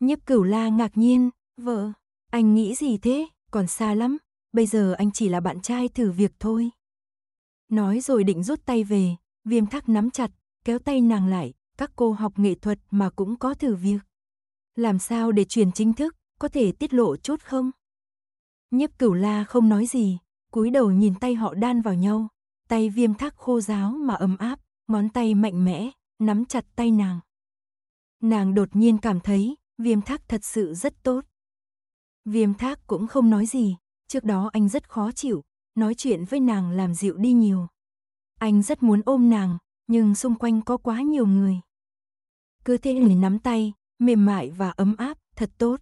Speaker 1: Nhiếp cửu la ngạc nhiên, vợ, anh nghĩ gì thế, còn xa lắm, bây giờ anh chỉ là bạn trai thử việc thôi. Nói rồi định rút tay về, viêm thác nắm chặt, kéo tay nàng lại, các cô học nghệ thuật mà cũng có thử việc. Làm sao để truyền chính thức, có thể tiết lộ chút không? Nhiếp cửu la không nói gì, cúi đầu nhìn tay họ đan vào nhau, tay viêm thác khô giáo mà ấm áp, ngón tay mạnh mẽ, nắm chặt tay nàng. Nàng đột nhiên cảm thấy, viêm thác thật sự rất tốt. Viêm thác cũng không nói gì, trước đó anh rất khó chịu, nói chuyện với nàng làm dịu đi nhiều. Anh rất muốn ôm nàng, nhưng xung quanh có quá nhiều người. Cứ thế nắm tay, mềm mại và ấm áp, thật tốt.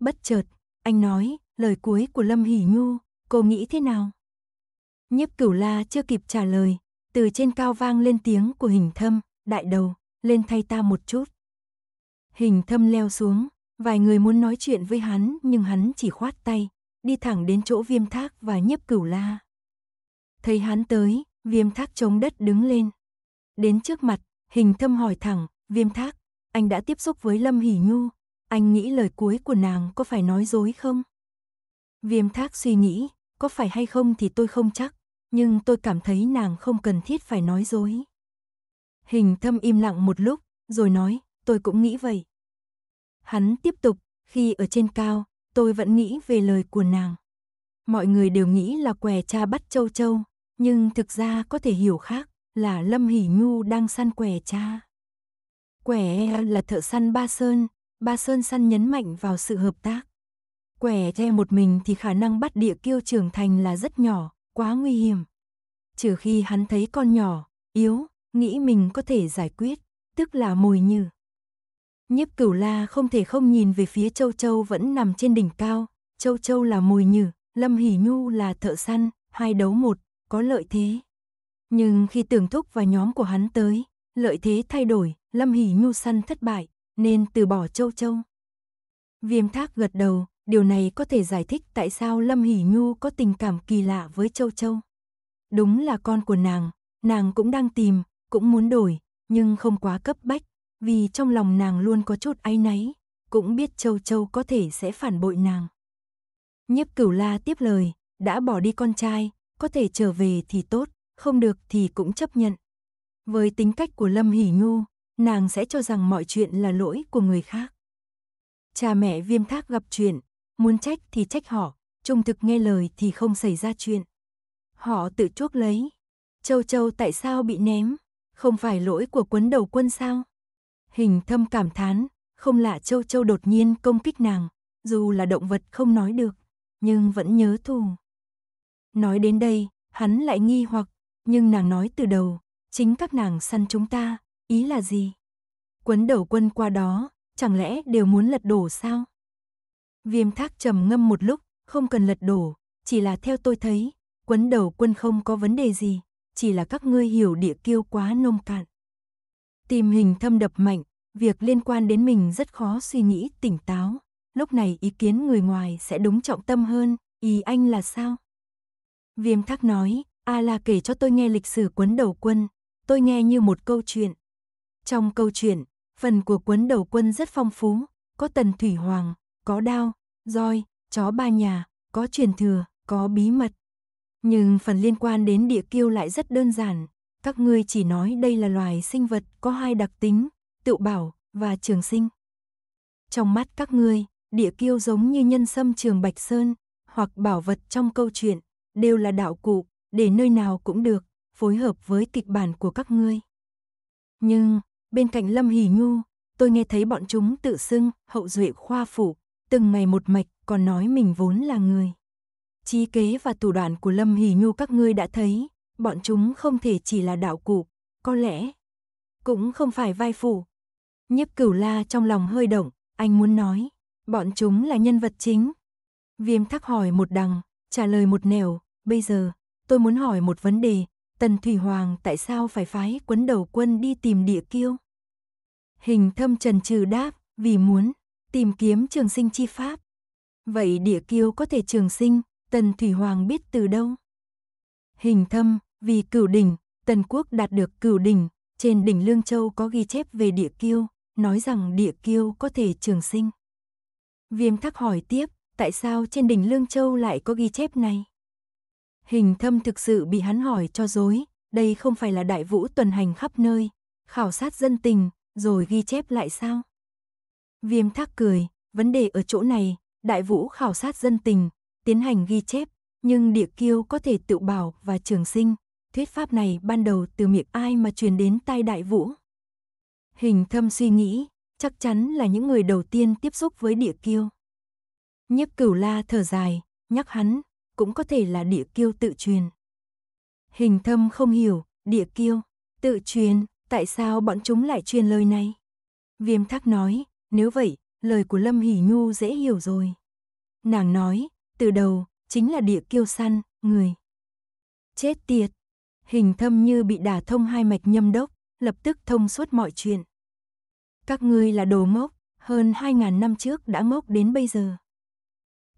Speaker 1: Bất chợt, anh nói, lời cuối của Lâm Hỷ Nhu, cô nghĩ thế nào? Nhiếp cửu la chưa kịp trả lời, từ trên cao vang lên tiếng của hình thâm, đại đầu, lên thay ta một chút. Hình thâm leo xuống, vài người muốn nói chuyện với hắn nhưng hắn chỉ khoát tay, đi thẳng đến chỗ viêm thác và nhiếp cửu la. Thấy hắn tới, viêm thác chống đất đứng lên. Đến trước mặt, hình thâm hỏi thẳng, viêm thác, anh đã tiếp xúc với Lâm Hỷ Nhu, anh nghĩ lời cuối của nàng có phải nói dối không? Viêm thác suy nghĩ, có phải hay không thì tôi không chắc, nhưng tôi cảm thấy nàng không cần thiết phải nói dối. Hình thâm im lặng một lúc, rồi nói, tôi cũng nghĩ vậy. Hắn tiếp tục, khi ở trên cao, tôi vẫn nghĩ về lời của nàng. Mọi người đều nghĩ là què cha bắt châu châu, nhưng thực ra có thể hiểu khác là Lâm Hỷ Nhu đang săn què cha. Quẻ là thợ săn Ba Sơn, Ba Sơn săn nhấn mạnh vào sự hợp tác. Quẻ theo một mình thì khả năng bắt địa kiêu trưởng thành là rất nhỏ, quá nguy hiểm. Trừ khi hắn thấy con nhỏ, yếu, nghĩ mình có thể giải quyết, tức là mồi nhử. Nhiếp cửu la không thể không nhìn về phía châu châu vẫn nằm trên đỉnh cao, châu châu là mồi nhử, lâm hỉ nhu là thợ săn, hai đấu một, có lợi thế. Nhưng khi tưởng thúc và nhóm của hắn tới, lợi thế thay đổi, Lâm Hỷ Nhu săn thất bại, nên từ bỏ châu châu. Viêm thác gật đầu, điều này có thể giải thích tại sao Lâm Hỷ Nhu có tình cảm kỳ lạ với châu châu. Đúng là con của nàng, nàng cũng đang tìm, cũng muốn đổi, nhưng không quá cấp bách, vì trong lòng nàng luôn có chút áy náy, cũng biết châu châu có thể sẽ phản bội nàng. Nhiếp cửu la tiếp lời, đã bỏ đi con trai, có thể trở về thì tốt, không được thì cũng chấp nhận. Với tính cách của Lâm Hỷ Nhu, nàng sẽ cho rằng mọi chuyện là lỗi của người khác. Cha mẹ viêm thác gặp chuyện, muốn trách thì trách họ, trung thực nghe lời thì không xảy ra chuyện. Họ tự chuốc lấy. Châu Châu tại sao bị ném? Không phải lỗi của quấn đầu quân sao? Hình thâm cảm thán, không lạ Châu Châu đột nhiên công kích nàng, dù là động vật không nói được, nhưng vẫn nhớ thù. Nói đến đây, hắn lại nghi hoặc, nhưng nàng nói từ đầu, chính các nàng săn chúng ta, Ý là gì? Quấn đầu quân qua đó, chẳng lẽ đều muốn lật đổ sao? Viêm thác trầm ngâm một lúc, không cần lật đổ, chỉ là theo tôi thấy, quấn đầu quân không có vấn đề gì, chỉ là các ngươi hiểu địa kiêu quá nông cạn. Tìm hình thâm đập mạnh, việc liên quan đến mình rất khó suy nghĩ tỉnh táo, lúc này ý kiến người ngoài sẽ đúng trọng tâm hơn, ý anh là sao? Viêm thác nói, A là kể cho tôi nghe lịch sử quấn đầu quân, tôi nghe như một câu chuyện, trong câu chuyện, phần của cuốn đầu quân rất phong phú, có tần thủy hoàng, có đao, roi, chó ba nhà, có truyền thừa, có bí mật. Nhưng phần liên quan đến địa kiêu lại rất đơn giản, các ngươi chỉ nói đây là loài sinh vật có hai đặc tính, tự bảo và trường sinh. Trong mắt các ngươi, địa kiêu giống như nhân sâm trường Bạch Sơn, hoặc bảo vật trong câu chuyện, đều là đạo cụ, để nơi nào cũng được, phối hợp với kịch bản của các ngươi. Nhưng, Bên cạnh Lâm Hỷ Nhu, tôi nghe thấy bọn chúng tự xưng hậu duệ khoa phủ, từng ngày một mạch còn nói mình vốn là người. Trí kế và thủ đoạn của Lâm Hỷ Nhu các ngươi đã thấy, bọn chúng không thể chỉ là đạo cụ, có lẽ cũng không phải vai phủ. Nhiếp cửu la trong lòng hơi động, anh muốn nói, bọn chúng là nhân vật chính. Viêm thắc hỏi một đằng, trả lời một nẻo, bây giờ, tôi muốn hỏi một vấn đề, Tần Thủy Hoàng tại sao phải phái quấn đầu quân đi tìm địa kiêu? Hình thâm trần trừ đáp, vì muốn tìm kiếm trường sinh chi pháp. Vậy địa kiêu có thể trường sinh, Tần Thủy Hoàng biết từ đâu? Hình thâm, vì cửu đỉnh, Tần Quốc đạt được cửu đỉnh, trên đỉnh Lương Châu có ghi chép về địa kiêu, nói rằng địa kiêu có thể trường sinh. Viêm thắc hỏi tiếp, tại sao trên đỉnh Lương Châu lại có ghi chép này? Hình thâm thực sự bị hắn hỏi cho dối, đây không phải là đại vũ tuần hành khắp nơi, khảo sát dân tình, rồi ghi chép lại sao? Viêm thác cười, vấn đề ở chỗ này, đại vũ khảo sát dân tình, tiến hành ghi chép, nhưng địa kiêu có thể tự bảo và trường sinh. Thuyết pháp này ban đầu từ miệng ai mà truyền đến tai đại vũ? Hình thâm suy nghĩ, chắc chắn là những người đầu tiên tiếp xúc với địa kiêu. Nhiếp cửu la thở dài, nhắc hắn, cũng có thể là địa kiêu tự truyền. Hình thâm không hiểu, địa kiêu, tự truyền, tại sao bọn chúng lại truyền lời này? Viêm thác nói, nếu vậy, lời của Lâm Hỷ Nhu dễ hiểu rồi. Nàng nói, từ đầu, chính là địa kiêu săn, người. Chết tiệt, hình thâm như bị đả thông hai mạch nhâm đốc, lập tức thông suốt mọi chuyện. Các ngươi là đồ mốc hơn hai ngàn năm trước đã mốc đến bây giờ.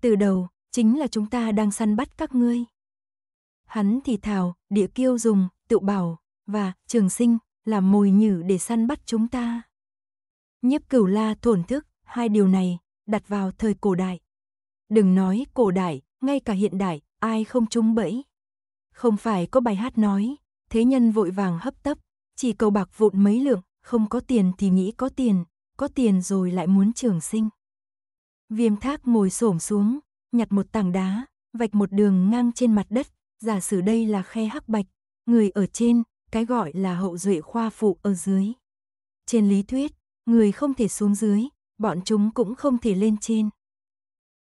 Speaker 1: Từ đầu, chính là chúng ta đang săn bắt các ngươi. Hắn thì thảo, địa kiêu dùng, tự bảo, và trường sinh, là mồi nhử để săn bắt chúng ta. Nhiếp cửu la thổn thức, hai điều này, đặt vào thời cổ đại. Đừng nói cổ đại, ngay cả hiện đại, ai không trúng bẫy. Không phải có bài hát nói, thế nhân vội vàng hấp tấp, chỉ cầu bạc vụn mấy lượng, không có tiền thì nghĩ có tiền, có tiền rồi lại muốn trường sinh. Viêm thác ngồi xổm xuống, nhặt một tảng đá, vạch một đường ngang trên mặt đất, giả sử đây là khe hắc bạch, người ở trên, cái gọi là hậu duệ khoa phụ ở dưới. Trên lý thuyết, người không thể xuống dưới, bọn chúng cũng không thể lên trên.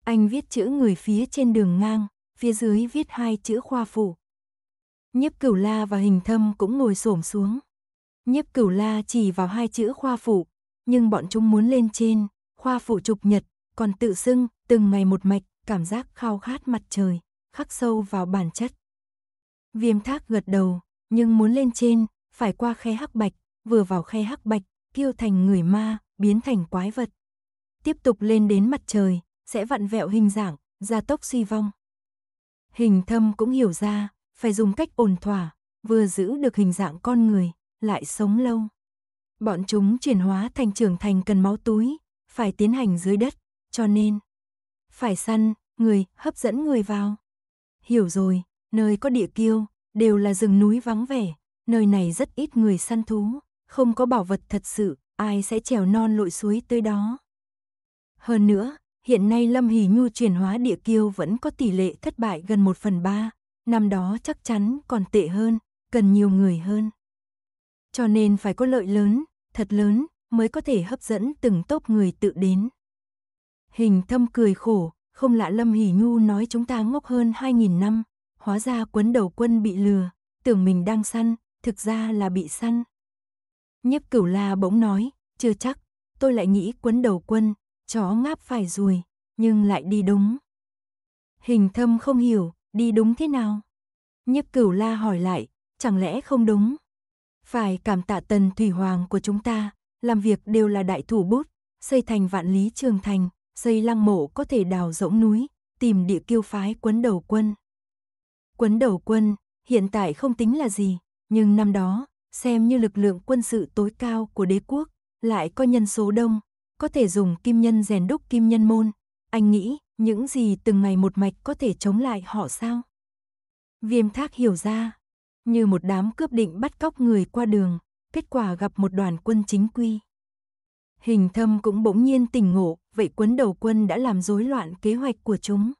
Speaker 1: Anh viết chữ người phía trên đường ngang, phía dưới viết hai chữ khoa phụ. nhếp Cửu La và Hình Thâm cũng ngồi xổm xuống. nhếp Cửu La chỉ vào hai chữ khoa phụ, nhưng bọn chúng muốn lên trên, khoa phụ trục nhật, còn tự xưng từng ngày một mạch, cảm giác khao khát mặt trời, khắc sâu vào bản chất. Viêm thác gật đầu, nhưng muốn lên trên, phải qua khe hắc bạch, vừa vào khe hắc bạch, kêu thành người ma, biến thành quái vật. Tiếp tục lên đến mặt trời, sẽ vặn vẹo hình dạng, gia tốc suy vong. Hình thâm cũng hiểu ra, phải dùng cách ổn thỏa, vừa giữ được hình dạng con người, lại sống lâu. Bọn chúng chuyển hóa thành trưởng thành cần máu túi, phải tiến hành dưới đất, cho nên phải săn, người, hấp dẫn người vào. Hiểu rồi, nơi có địa kiêu, đều là rừng núi vắng vẻ, nơi này rất ít người săn thú, không có bảo vật thật sự, ai sẽ trèo non lội suối tới đó. Hơn nữa, hiện nay Lâm Hỷ Nhu chuyển hóa địa kiêu vẫn có tỷ lệ thất bại gần một phần ba năm đó chắc chắn còn tệ hơn, cần nhiều người hơn. Cho nên phải có lợi lớn, thật lớn, mới có thể hấp dẫn từng tốp người tự đến. Hình thâm cười khổ, không lạ Lâm Hỷ Nhu nói chúng ta ngốc hơn 2.000 năm, hóa ra quấn đầu quân bị lừa, tưởng mình đang săn, thực ra là bị săn. Nhếp cửu la bỗng nói, chưa chắc, tôi lại nghĩ quấn đầu quân, chó ngáp phải ruồi, nhưng lại đi đúng. Hình thâm không hiểu, đi đúng thế nào? Nhếp cửu la hỏi lại, chẳng lẽ không đúng? Phải cảm tạ tần thủy hoàng của chúng ta, làm việc đều là đại thủ bút, xây thành vạn lý trường thành, xây lăng mộ có thể đào rỗng núi, tìm địa kiêu phái quấn đầu quân. Quấn đầu quân hiện tại không tính là gì, nhưng năm đó, xem như lực lượng quân sự tối cao của đế quốc, lại có nhân số đông, có thể dùng kim nhân rèn đúc kim nhân môn. Anh nghĩ, những gì từng ngày một mạch có thể chống lại họ sao? Viêm thác hiểu ra, như một đám cướp định bắt cóc người qua đường, kết quả gặp một đoàn quân chính quy. Hình thâm cũng bỗng nhiên tỉnh ngộ, vậy quấn đầu quân đã làm rối loạn kế hoạch của chúng.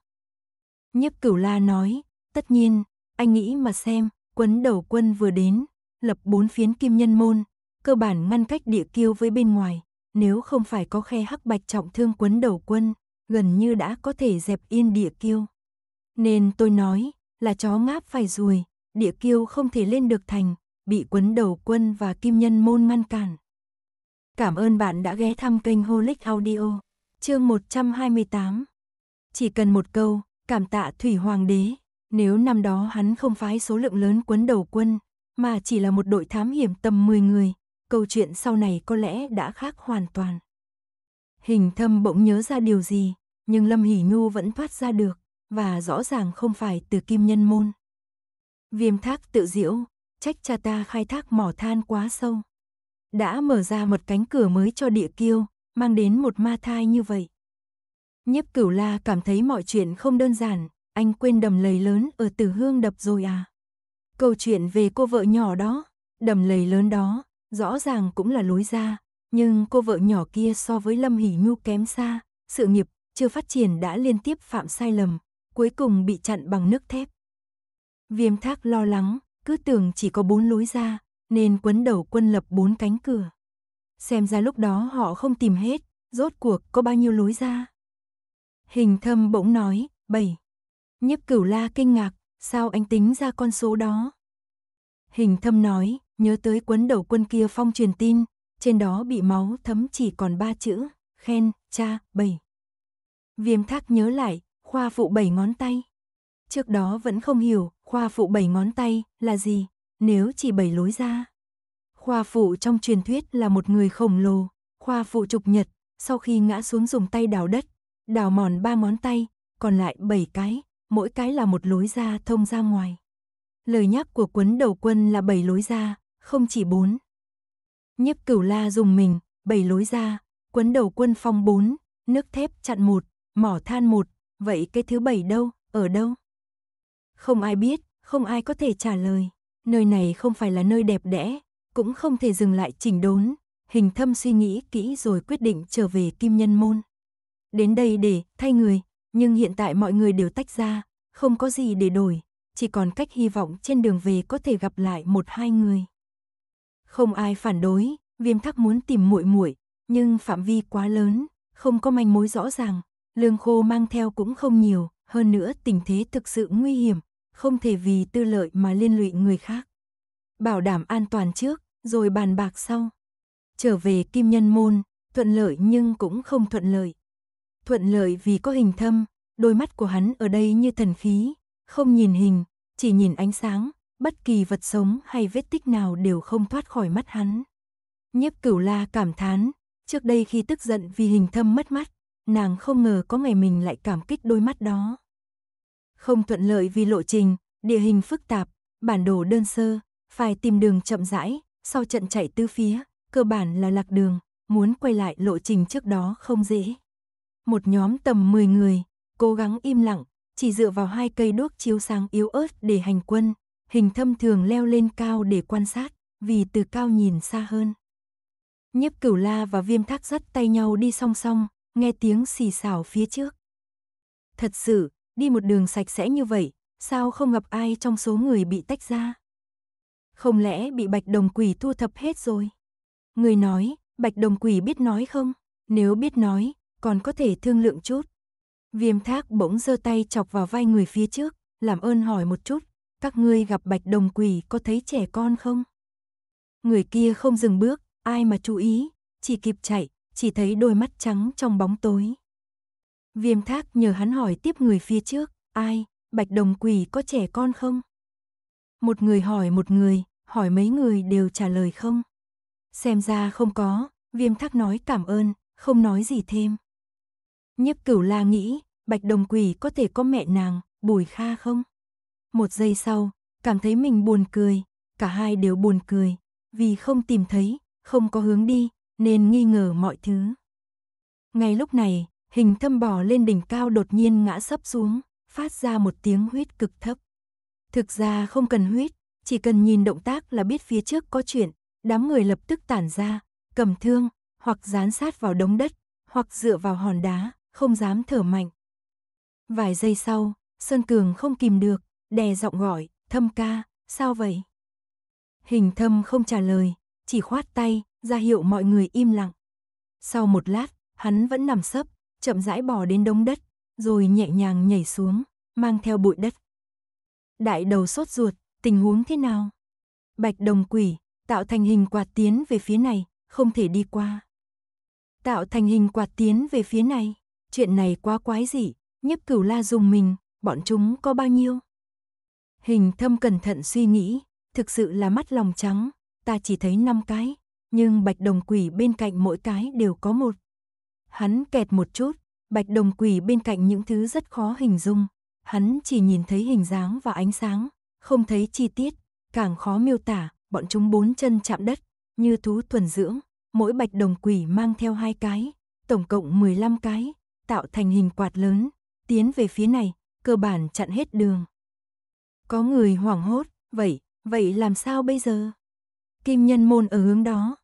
Speaker 1: Nhấp cửu la nói, tất nhiên, anh nghĩ mà xem, quấn đầu quân vừa đến, lập bốn phiến kim nhân môn, cơ bản ngăn cách địa kiêu với bên ngoài, nếu không phải có khe hắc bạch trọng thương quấn đầu quân, gần như đã có thể dẹp yên địa kiêu. Nên tôi nói, là chó ngáp phải ruồi, địa kiêu không thể lên được thành, bị quấn đầu quân và kim nhân môn ngăn cản. Cảm ơn bạn đã ghé thăm kênh Holic Audio. Chương 128. Chỉ cần một câu, cảm tạ Thủy Hoàng đế, nếu năm đó hắn không phái số lượng lớn quấn đầu quân, mà chỉ là một đội thám hiểm tầm 10 người, câu chuyện sau này có lẽ đã khác hoàn toàn. Hình Thâm bỗng nhớ ra điều gì, nhưng Lâm Hỉ Nhu vẫn thoát ra được, và rõ ràng không phải từ Kim Nhân môn. Viêm Thác tự diễu, trách cha ta khai thác mỏ than quá sâu đã mở ra một cánh cửa mới cho địa kiêu, mang đến một ma thai như vậy. Nhếp cửu la cảm thấy mọi chuyện không đơn giản, anh quên đầm lầy lớn ở tử hương đập rồi à. Câu chuyện về cô vợ nhỏ đó, đầm lầy lớn đó, rõ ràng cũng là lối ra, nhưng cô vợ nhỏ kia so với Lâm Hỷ Nhu kém xa, sự nghiệp chưa phát triển đã liên tiếp phạm sai lầm, cuối cùng bị chặn bằng nước thép. Viêm thác lo lắng, cứ tưởng chỉ có bốn lối ra, nên quấn đầu quân lập bốn cánh cửa. Xem ra lúc đó họ không tìm hết, rốt cuộc có bao nhiêu lối ra. Hình thâm bỗng nói, bảy. Nhiếp cửu la kinh ngạc, sao anh tính ra con số đó? Hình thâm nói, nhớ tới quấn đầu quân kia phong truyền tin, trên đó bị máu thấm chỉ còn ba chữ, khen, cha, bảy. Viêm thác nhớ lại, khoa phụ bảy ngón tay. Trước đó vẫn không hiểu, khoa phụ bảy ngón tay là gì nếu chỉ bảy lối ra. Khoa phụ trong truyền thuyết là một người khổng lồ, khoa phụ trục nhật, sau khi ngã xuống dùng tay đào đất, đào mòn ba ngón tay, còn lại bảy cái, mỗi cái là một lối ra thông ra ngoài. Lời nhắc của quấn đầu quân là bảy lối ra, không chỉ bốn. Nhiếp cửu la dùng mình, bảy lối ra, quấn đầu quân phong bốn, nước thép chặn một, mỏ than một, vậy cái thứ bảy đâu, ở đâu? Không ai biết, không ai có thể trả lời nơi này không phải là nơi đẹp đẽ, cũng không thể dừng lại chỉnh đốn, hình thâm suy nghĩ kỹ rồi quyết định trở về kim nhân môn. Đến đây để thay người, nhưng hiện tại mọi người đều tách ra, không có gì để đổi, chỉ còn cách hy vọng trên đường về có thể gặp lại một hai người. Không ai phản đối, Viêm Thắc muốn tìm muội muội, nhưng phạm vi quá lớn, không có manh mối rõ ràng, lương khô mang theo cũng không nhiều, hơn nữa tình thế thực sự nguy hiểm, không thể vì tư lợi mà liên lụy người khác. Bảo đảm an toàn trước, rồi bàn bạc sau. Trở về kim nhân môn, thuận lợi nhưng cũng không thuận lợi. Thuận lợi vì có hình thâm, đôi mắt của hắn ở đây như thần khí, không nhìn hình, chỉ nhìn ánh sáng, bất kỳ vật sống hay vết tích nào đều không thoát khỏi mắt hắn. Nhiếp cửu la cảm thán, trước đây khi tức giận vì hình thâm mất mắt, nàng không ngờ có ngày mình lại cảm kích đôi mắt đó không thuận lợi vì lộ trình, địa hình phức tạp, bản đồ đơn sơ, phải tìm đường chậm rãi, sau trận chạy tứ phía, cơ bản là lạc đường, muốn quay lại lộ trình trước đó không dễ. Một nhóm tầm 10 người, cố gắng im lặng, chỉ dựa vào hai cây đuốc chiếu sáng yếu ớt để hành quân, hình thâm thường leo lên cao để quan sát, vì từ cao nhìn xa hơn. Nhiếp cửu la và viêm thác dắt tay nhau đi song song, nghe tiếng xì xào phía trước. Thật sự, đi một đường sạch sẽ như vậy, sao không gặp ai trong số người bị tách ra? Không lẽ bị bạch đồng quỷ thu thập hết rồi? Người nói, bạch đồng quỷ biết nói không? Nếu biết nói, còn có thể thương lượng chút. Viêm thác bỗng giơ tay chọc vào vai người phía trước, làm ơn hỏi một chút, các ngươi gặp bạch đồng quỷ có thấy trẻ con không? Người kia không dừng bước, ai mà chú ý, chỉ kịp chạy, chỉ thấy đôi mắt trắng trong bóng tối. Viêm thác nhờ hắn hỏi tiếp người phía trước, ai, bạch đồng quỷ có trẻ con không? Một người hỏi một người, hỏi mấy người đều trả lời không? Xem ra không có, viêm thác nói cảm ơn, không nói gì thêm. Nhiếp cửu la nghĩ, bạch đồng quỷ có thể có mẹ nàng, bùi kha không? Một giây sau, cảm thấy mình buồn cười, cả hai đều buồn cười, vì không tìm thấy, không có hướng đi, nên nghi ngờ mọi thứ. Ngay lúc này, Hình thâm bò lên đỉnh cao đột nhiên ngã sấp xuống, phát ra một tiếng huyết cực thấp. Thực ra không cần huyết, chỉ cần nhìn động tác là biết phía trước có chuyện, đám người lập tức tản ra, cầm thương, hoặc dán sát vào đống đất, hoặc dựa vào hòn đá, không dám thở mạnh. Vài giây sau, Sơn Cường không kìm được, đè giọng gọi, thâm ca, sao vậy? Hình thâm không trả lời, chỉ khoát tay, ra hiệu mọi người im lặng. Sau một lát, hắn vẫn nằm sấp, chậm rãi bò đến đống đất, rồi nhẹ nhàng nhảy xuống, mang theo bụi đất. Đại đầu sốt ruột, tình huống thế nào? Bạch đồng quỷ, tạo thành hình quạt tiến về phía này, không thể đi qua. Tạo thành hình quạt tiến về phía này, chuyện này quá quái dị, nhiếp cửu la dùng mình, bọn chúng có bao nhiêu? Hình thâm cẩn thận suy nghĩ, thực sự là mắt lòng trắng, ta chỉ thấy năm cái, nhưng bạch đồng quỷ bên cạnh mỗi cái đều có một. Hắn kẹt một chút, bạch đồng quỷ bên cạnh những thứ rất khó hình dung. Hắn chỉ nhìn thấy hình dáng và ánh sáng, không thấy chi tiết, càng khó miêu tả, bọn chúng bốn chân chạm đất, như thú thuần dưỡng, mỗi bạch đồng quỷ mang theo hai cái, tổng cộng 15 cái, tạo thành hình quạt lớn, tiến về phía này, cơ bản chặn hết đường. Có người hoảng hốt, vậy, vậy làm sao bây giờ? Kim nhân môn ở hướng đó.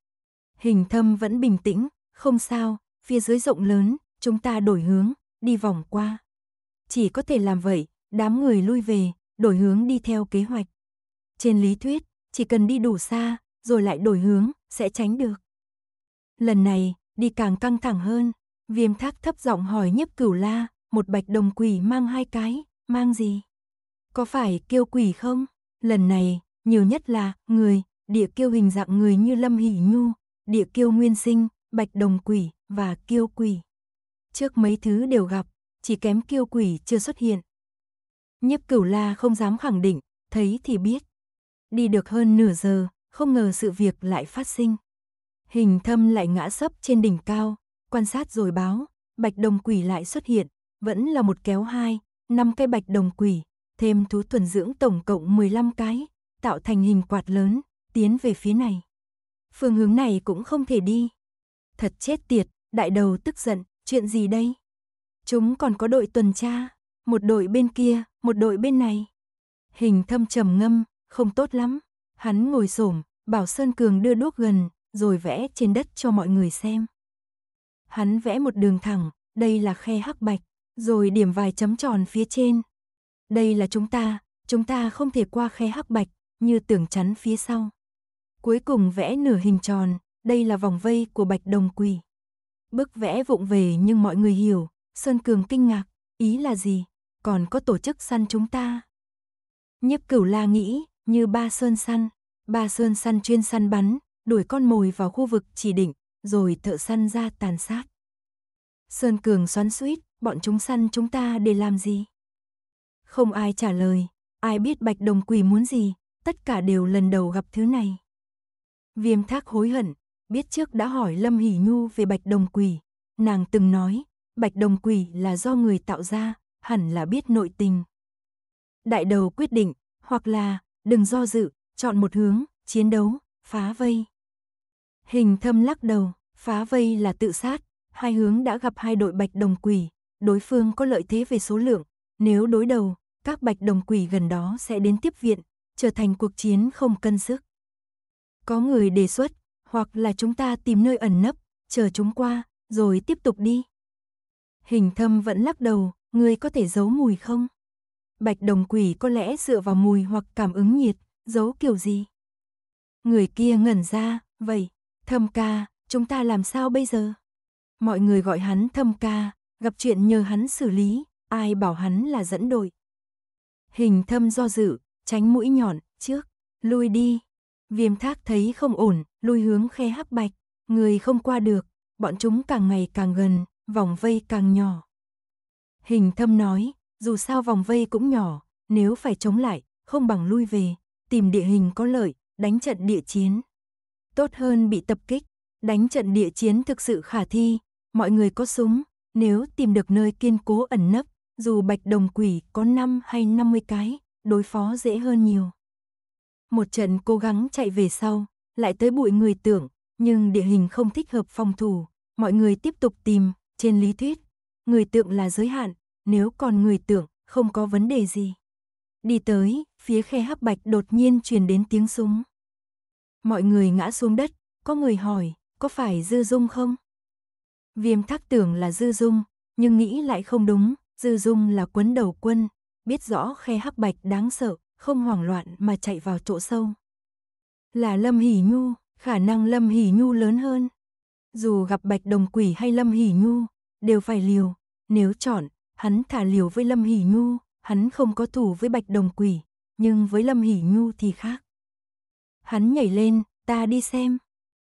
Speaker 1: Hình thâm vẫn bình tĩnh, không sao, phía dưới rộng lớn, chúng ta đổi hướng, đi vòng qua. Chỉ có thể làm vậy, đám người lui về, đổi hướng đi theo kế hoạch. Trên lý thuyết, chỉ cần đi đủ xa, rồi lại đổi hướng, sẽ tránh được. Lần này, đi càng căng thẳng hơn, viêm thác thấp giọng hỏi nhiếp cửu la, một bạch đồng quỷ mang hai cái, mang gì? Có phải kêu quỷ không? Lần này, nhiều nhất là người, địa kiêu hình dạng người như Lâm Hỷ Nhu, địa kiêu nguyên sinh, bạch đồng quỷ, và kiêu quỷ. Trước mấy thứ đều gặp, chỉ kém kiêu quỷ chưa xuất hiện. Nhiếp cửu la không dám khẳng định, thấy thì biết. Đi được hơn nửa giờ, không ngờ sự việc lại phát sinh. Hình thâm lại ngã sấp trên đỉnh cao, quan sát rồi báo, bạch đồng quỷ lại xuất hiện, vẫn là một kéo hai, năm cái bạch đồng quỷ, thêm thú thuần dưỡng tổng cộng 15 cái, tạo thành hình quạt lớn, tiến về phía này. Phương hướng này cũng không thể đi. Thật chết tiệt, Đại đầu tức giận, chuyện gì đây? Chúng còn có đội tuần tra, một đội bên kia, một đội bên này. Hình thâm trầm ngâm, không tốt lắm. Hắn ngồi xổm, bảo Sơn Cường đưa đuốc gần, rồi vẽ trên đất cho mọi người xem. Hắn vẽ một đường thẳng, đây là khe hắc bạch, rồi điểm vài chấm tròn phía trên. Đây là chúng ta, chúng ta không thể qua khe hắc bạch, như tưởng chắn phía sau. Cuối cùng vẽ nửa hình tròn, đây là vòng vây của bạch đồng quỷ. Bức vẽ vụng về nhưng mọi người hiểu, Sơn Cường kinh ngạc, ý là gì? Còn có tổ chức săn chúng ta. Nhiếp cửu la nghĩ, như ba Sơn săn, ba Sơn săn chuyên săn bắn, đuổi con mồi vào khu vực chỉ định, rồi thợ săn ra tàn sát. Sơn Cường xoắn suýt, bọn chúng săn chúng ta để làm gì? Không ai trả lời, ai biết bạch đồng quỷ muốn gì, tất cả đều lần đầu gặp thứ này. Viêm thác hối hận, biết trước đã hỏi Lâm Hỷ Nhu về Bạch Đồng Quỷ. Nàng từng nói, Bạch Đồng Quỷ là do người tạo ra, hẳn là biết nội tình. Đại đầu quyết định, hoặc là, đừng do dự, chọn một hướng, chiến đấu, phá vây. Hình thâm lắc đầu, phá vây là tự sát, hai hướng đã gặp hai đội Bạch Đồng Quỷ, đối phương có lợi thế về số lượng, nếu đối đầu, các Bạch Đồng Quỷ gần đó sẽ đến tiếp viện, trở thành cuộc chiến không cân sức. Có người đề xuất hoặc là chúng ta tìm nơi ẩn nấp, chờ chúng qua, rồi tiếp tục đi. Hình thâm vẫn lắc đầu, ngươi có thể giấu mùi không? Bạch đồng quỷ có lẽ dựa vào mùi hoặc cảm ứng nhiệt, giấu kiểu gì? Người kia ngẩn ra, vậy, thâm ca, chúng ta làm sao bây giờ? Mọi người gọi hắn thâm ca, gặp chuyện nhờ hắn xử lý, ai bảo hắn là dẫn đội. Hình thâm do dự, tránh mũi nhọn, trước, lui đi, Viêm thác thấy không ổn, lui hướng khe hắc bạch, người không qua được, bọn chúng càng ngày càng gần, vòng vây càng nhỏ. Hình thâm nói, dù sao vòng vây cũng nhỏ, nếu phải chống lại, không bằng lui về, tìm địa hình có lợi, đánh trận địa chiến. Tốt hơn bị tập kích, đánh trận địa chiến thực sự khả thi, mọi người có súng, nếu tìm được nơi kiên cố ẩn nấp, dù bạch đồng quỷ có 5 hay 50 cái, đối phó dễ hơn nhiều một trận cố gắng chạy về sau, lại tới bụi người tưởng, nhưng địa hình không thích hợp phòng thủ, mọi người tiếp tục tìm, trên lý thuyết, người tượng là giới hạn, nếu còn người tưởng, không có vấn đề gì. Đi tới, phía khe hấp bạch đột nhiên truyền đến tiếng súng. Mọi người ngã xuống đất, có người hỏi, có phải dư dung không? Viêm thắc tưởng là dư dung, nhưng nghĩ lại không đúng, dư dung là quấn đầu quân, biết rõ khe hắc bạch đáng sợ, không hoảng loạn mà chạy vào chỗ sâu. Là Lâm Hỷ Nhu, khả năng Lâm Hỷ Nhu lớn hơn. Dù gặp Bạch Đồng Quỷ hay Lâm Hỷ Nhu, đều phải liều, nếu chọn, hắn thả liều với Lâm Hỷ Nhu, hắn không có thủ với Bạch Đồng Quỷ, nhưng với Lâm Hỷ Nhu thì khác. Hắn nhảy lên, ta đi xem.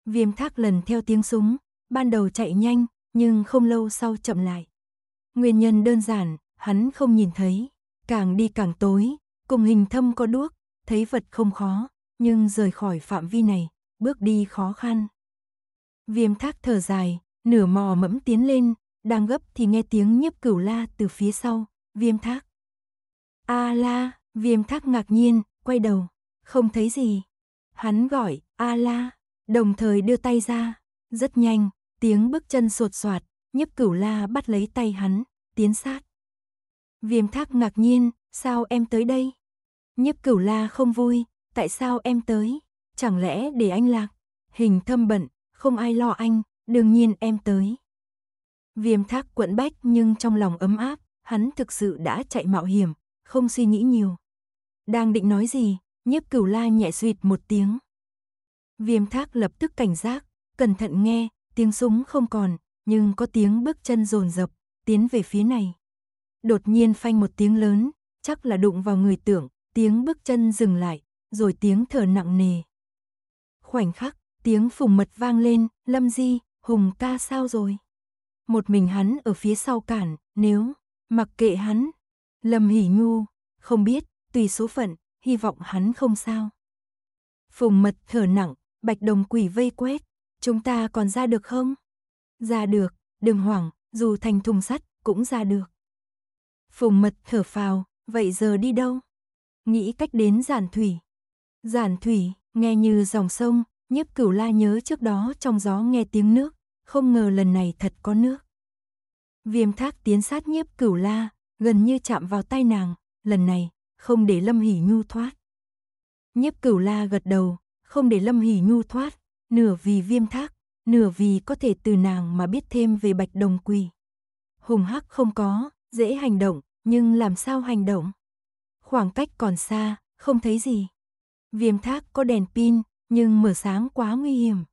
Speaker 1: Viêm thác lần theo tiếng súng, ban đầu chạy nhanh, nhưng không lâu sau chậm lại. Nguyên nhân đơn giản, hắn không nhìn thấy, càng đi càng tối, Cùng hình thâm có đuốc, thấy vật không khó, nhưng rời khỏi phạm vi này, bước đi khó khăn. Viêm thác thở dài, nửa mò mẫm tiến lên, đang gấp thì nghe tiếng nhiếp cửu la từ phía sau, viêm thác. A à la, viêm thác ngạc nhiên, quay đầu, không thấy gì. Hắn gọi, a à la, đồng thời đưa tay ra, rất nhanh, tiếng bước chân sột soạt, nhiếp cửu la bắt lấy tay hắn, tiến sát. Viêm thác ngạc nhiên, sao em tới đây? Nhiếp cửu la không vui, tại sao em tới? Chẳng lẽ để anh lạc? Hình thâm bận, không ai lo anh, đương nhiên em tới. Viêm thác quẫn bách nhưng trong lòng ấm áp, hắn thực sự đã chạy mạo hiểm, không suy nghĩ nhiều. Đang định nói gì, nhiếp cửu la nhẹ suyệt một tiếng. Viêm thác lập tức cảnh giác, cẩn thận nghe, tiếng súng không còn, nhưng có tiếng bước chân rồn rập, tiến về phía này. Đột nhiên phanh một tiếng lớn, chắc là đụng vào người tưởng, tiếng bước chân dừng lại, rồi tiếng thở nặng nề. Khoảnh khắc, tiếng phùng mật vang lên, Lâm Di, Hùng ca sao rồi? Một mình hắn ở phía sau cản, nếu, mặc kệ hắn. Lâm Hỷ Nhu, không biết, tùy số phận, hy vọng hắn không sao. Phùng mật thở nặng, bạch đồng quỷ vây quét, chúng ta còn ra được không? Ra được, đừng hoảng, dù thành thùng sắt, cũng ra được. Phùng mật thở phào, vậy giờ đi đâu? nghĩ cách đến giản thủy. Giản thủy, nghe như dòng sông, nhiếp cửu la nhớ trước đó trong gió nghe tiếng nước, không ngờ lần này thật có nước. Viêm thác tiến sát nhiếp cửu la, gần như chạm vào tay nàng, lần này, không để Lâm hỉ Nhu thoát. Nhiếp cửu la gật đầu, không để Lâm hỉ Nhu thoát, nửa vì viêm thác, nửa vì có thể từ nàng mà biết thêm về bạch đồng quỳ. Hùng hắc không có, dễ hành động, nhưng làm sao hành động? khoảng cách còn xa, không thấy gì. Viêm thác có đèn pin, nhưng mở sáng quá nguy hiểm.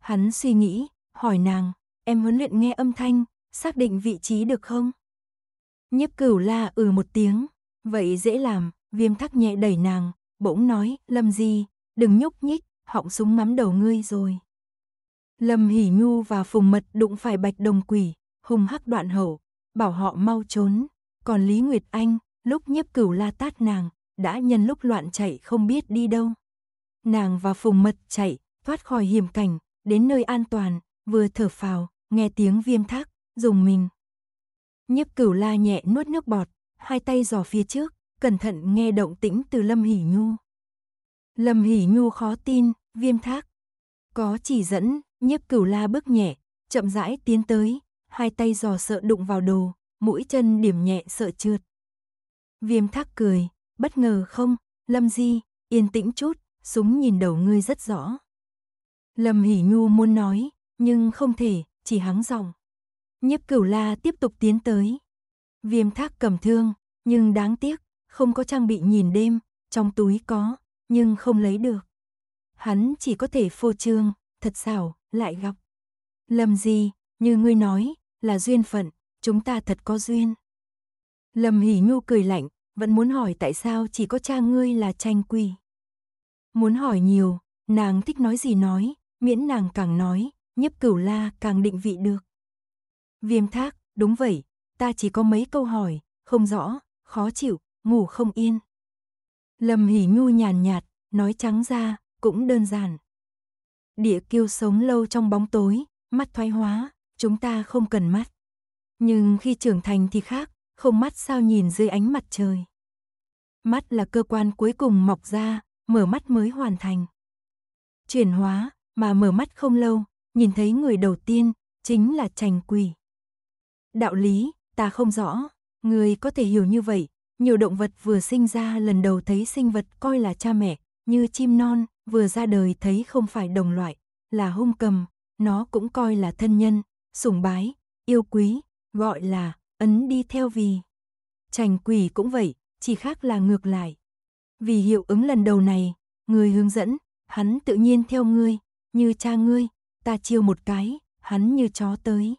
Speaker 1: Hắn suy nghĩ, hỏi nàng, em huấn luyện nghe âm thanh, xác định vị trí được không? Nhiếp cửu la ừ một tiếng, vậy dễ làm, viêm thác nhẹ đẩy nàng, bỗng nói, Lâm gì, đừng nhúc nhích, họng súng mắm đầu ngươi rồi. Lâm Hỉ Nhu và Phùng Mật đụng phải Bạch Đồng Quỷ, hung hắc đoạn hậu, bảo họ mau trốn, còn Lý Nguyệt Anh, Lúc nhiếp cửu la tát nàng, đã nhân lúc loạn chạy không biết đi đâu. Nàng và phùng mật chạy, thoát khỏi hiểm cảnh, đến nơi an toàn, vừa thở phào, nghe tiếng viêm thác, dùng mình. Nhiếp cửu la nhẹ nuốt nước bọt, hai tay giò phía trước, cẩn thận nghe động tĩnh từ Lâm Hỷ Nhu. Lâm Hỷ Nhu khó tin, viêm thác. Có chỉ dẫn, nhiếp cửu la bước nhẹ, chậm rãi tiến tới, hai tay giò sợ đụng vào đồ, mũi chân điểm nhẹ sợ trượt, Viêm thác cười, bất ngờ không, Lâm Di, yên tĩnh chút, súng nhìn đầu ngươi rất rõ. Lâm Hỷ Nhu muốn nói, nhưng không thể, chỉ hắng giọng. Nhiếp cửu la tiếp tục tiến tới. Viêm thác cầm thương, nhưng đáng tiếc, không có trang bị nhìn đêm, trong túi có, nhưng không lấy được. Hắn chỉ có thể phô trương, thật xảo, lại gặp. Lâm Di, như ngươi nói, là duyên phận, chúng ta thật có duyên. Lâm Hỷ Nhu cười lạnh, vẫn muốn hỏi tại sao chỉ có cha ngươi là tranh quy. Muốn hỏi nhiều, nàng thích nói gì nói, miễn nàng càng nói, nhấp cửu la càng định vị được. Viêm thác, đúng vậy, ta chỉ có mấy câu hỏi, không rõ, khó chịu, ngủ không yên. Lâm Hỷ Nhu nhàn nhạt, nói trắng ra, cũng đơn giản. Địa kiêu sống lâu trong bóng tối, mắt thoái hóa, chúng ta không cần mắt. Nhưng khi trưởng thành thì khác, không mắt sao nhìn dưới ánh mặt trời. Mắt là cơ quan cuối cùng mọc ra, mở mắt mới hoàn thành. Chuyển hóa, mà mở mắt không lâu, nhìn thấy người đầu tiên, chính là trành quỷ. Đạo lý, ta không rõ, người có thể hiểu như vậy, nhiều động vật vừa sinh ra lần đầu thấy sinh vật coi là cha mẹ, như chim non, vừa ra đời thấy không phải đồng loại, là hung cầm, nó cũng coi là thân nhân, sủng bái, yêu quý, gọi là ấn đi theo vì. Trành quỷ cũng vậy, chỉ khác là ngược lại. Vì hiệu ứng lần đầu này, người hướng dẫn, hắn tự nhiên theo ngươi, như cha ngươi, ta chiêu một cái, hắn như chó tới.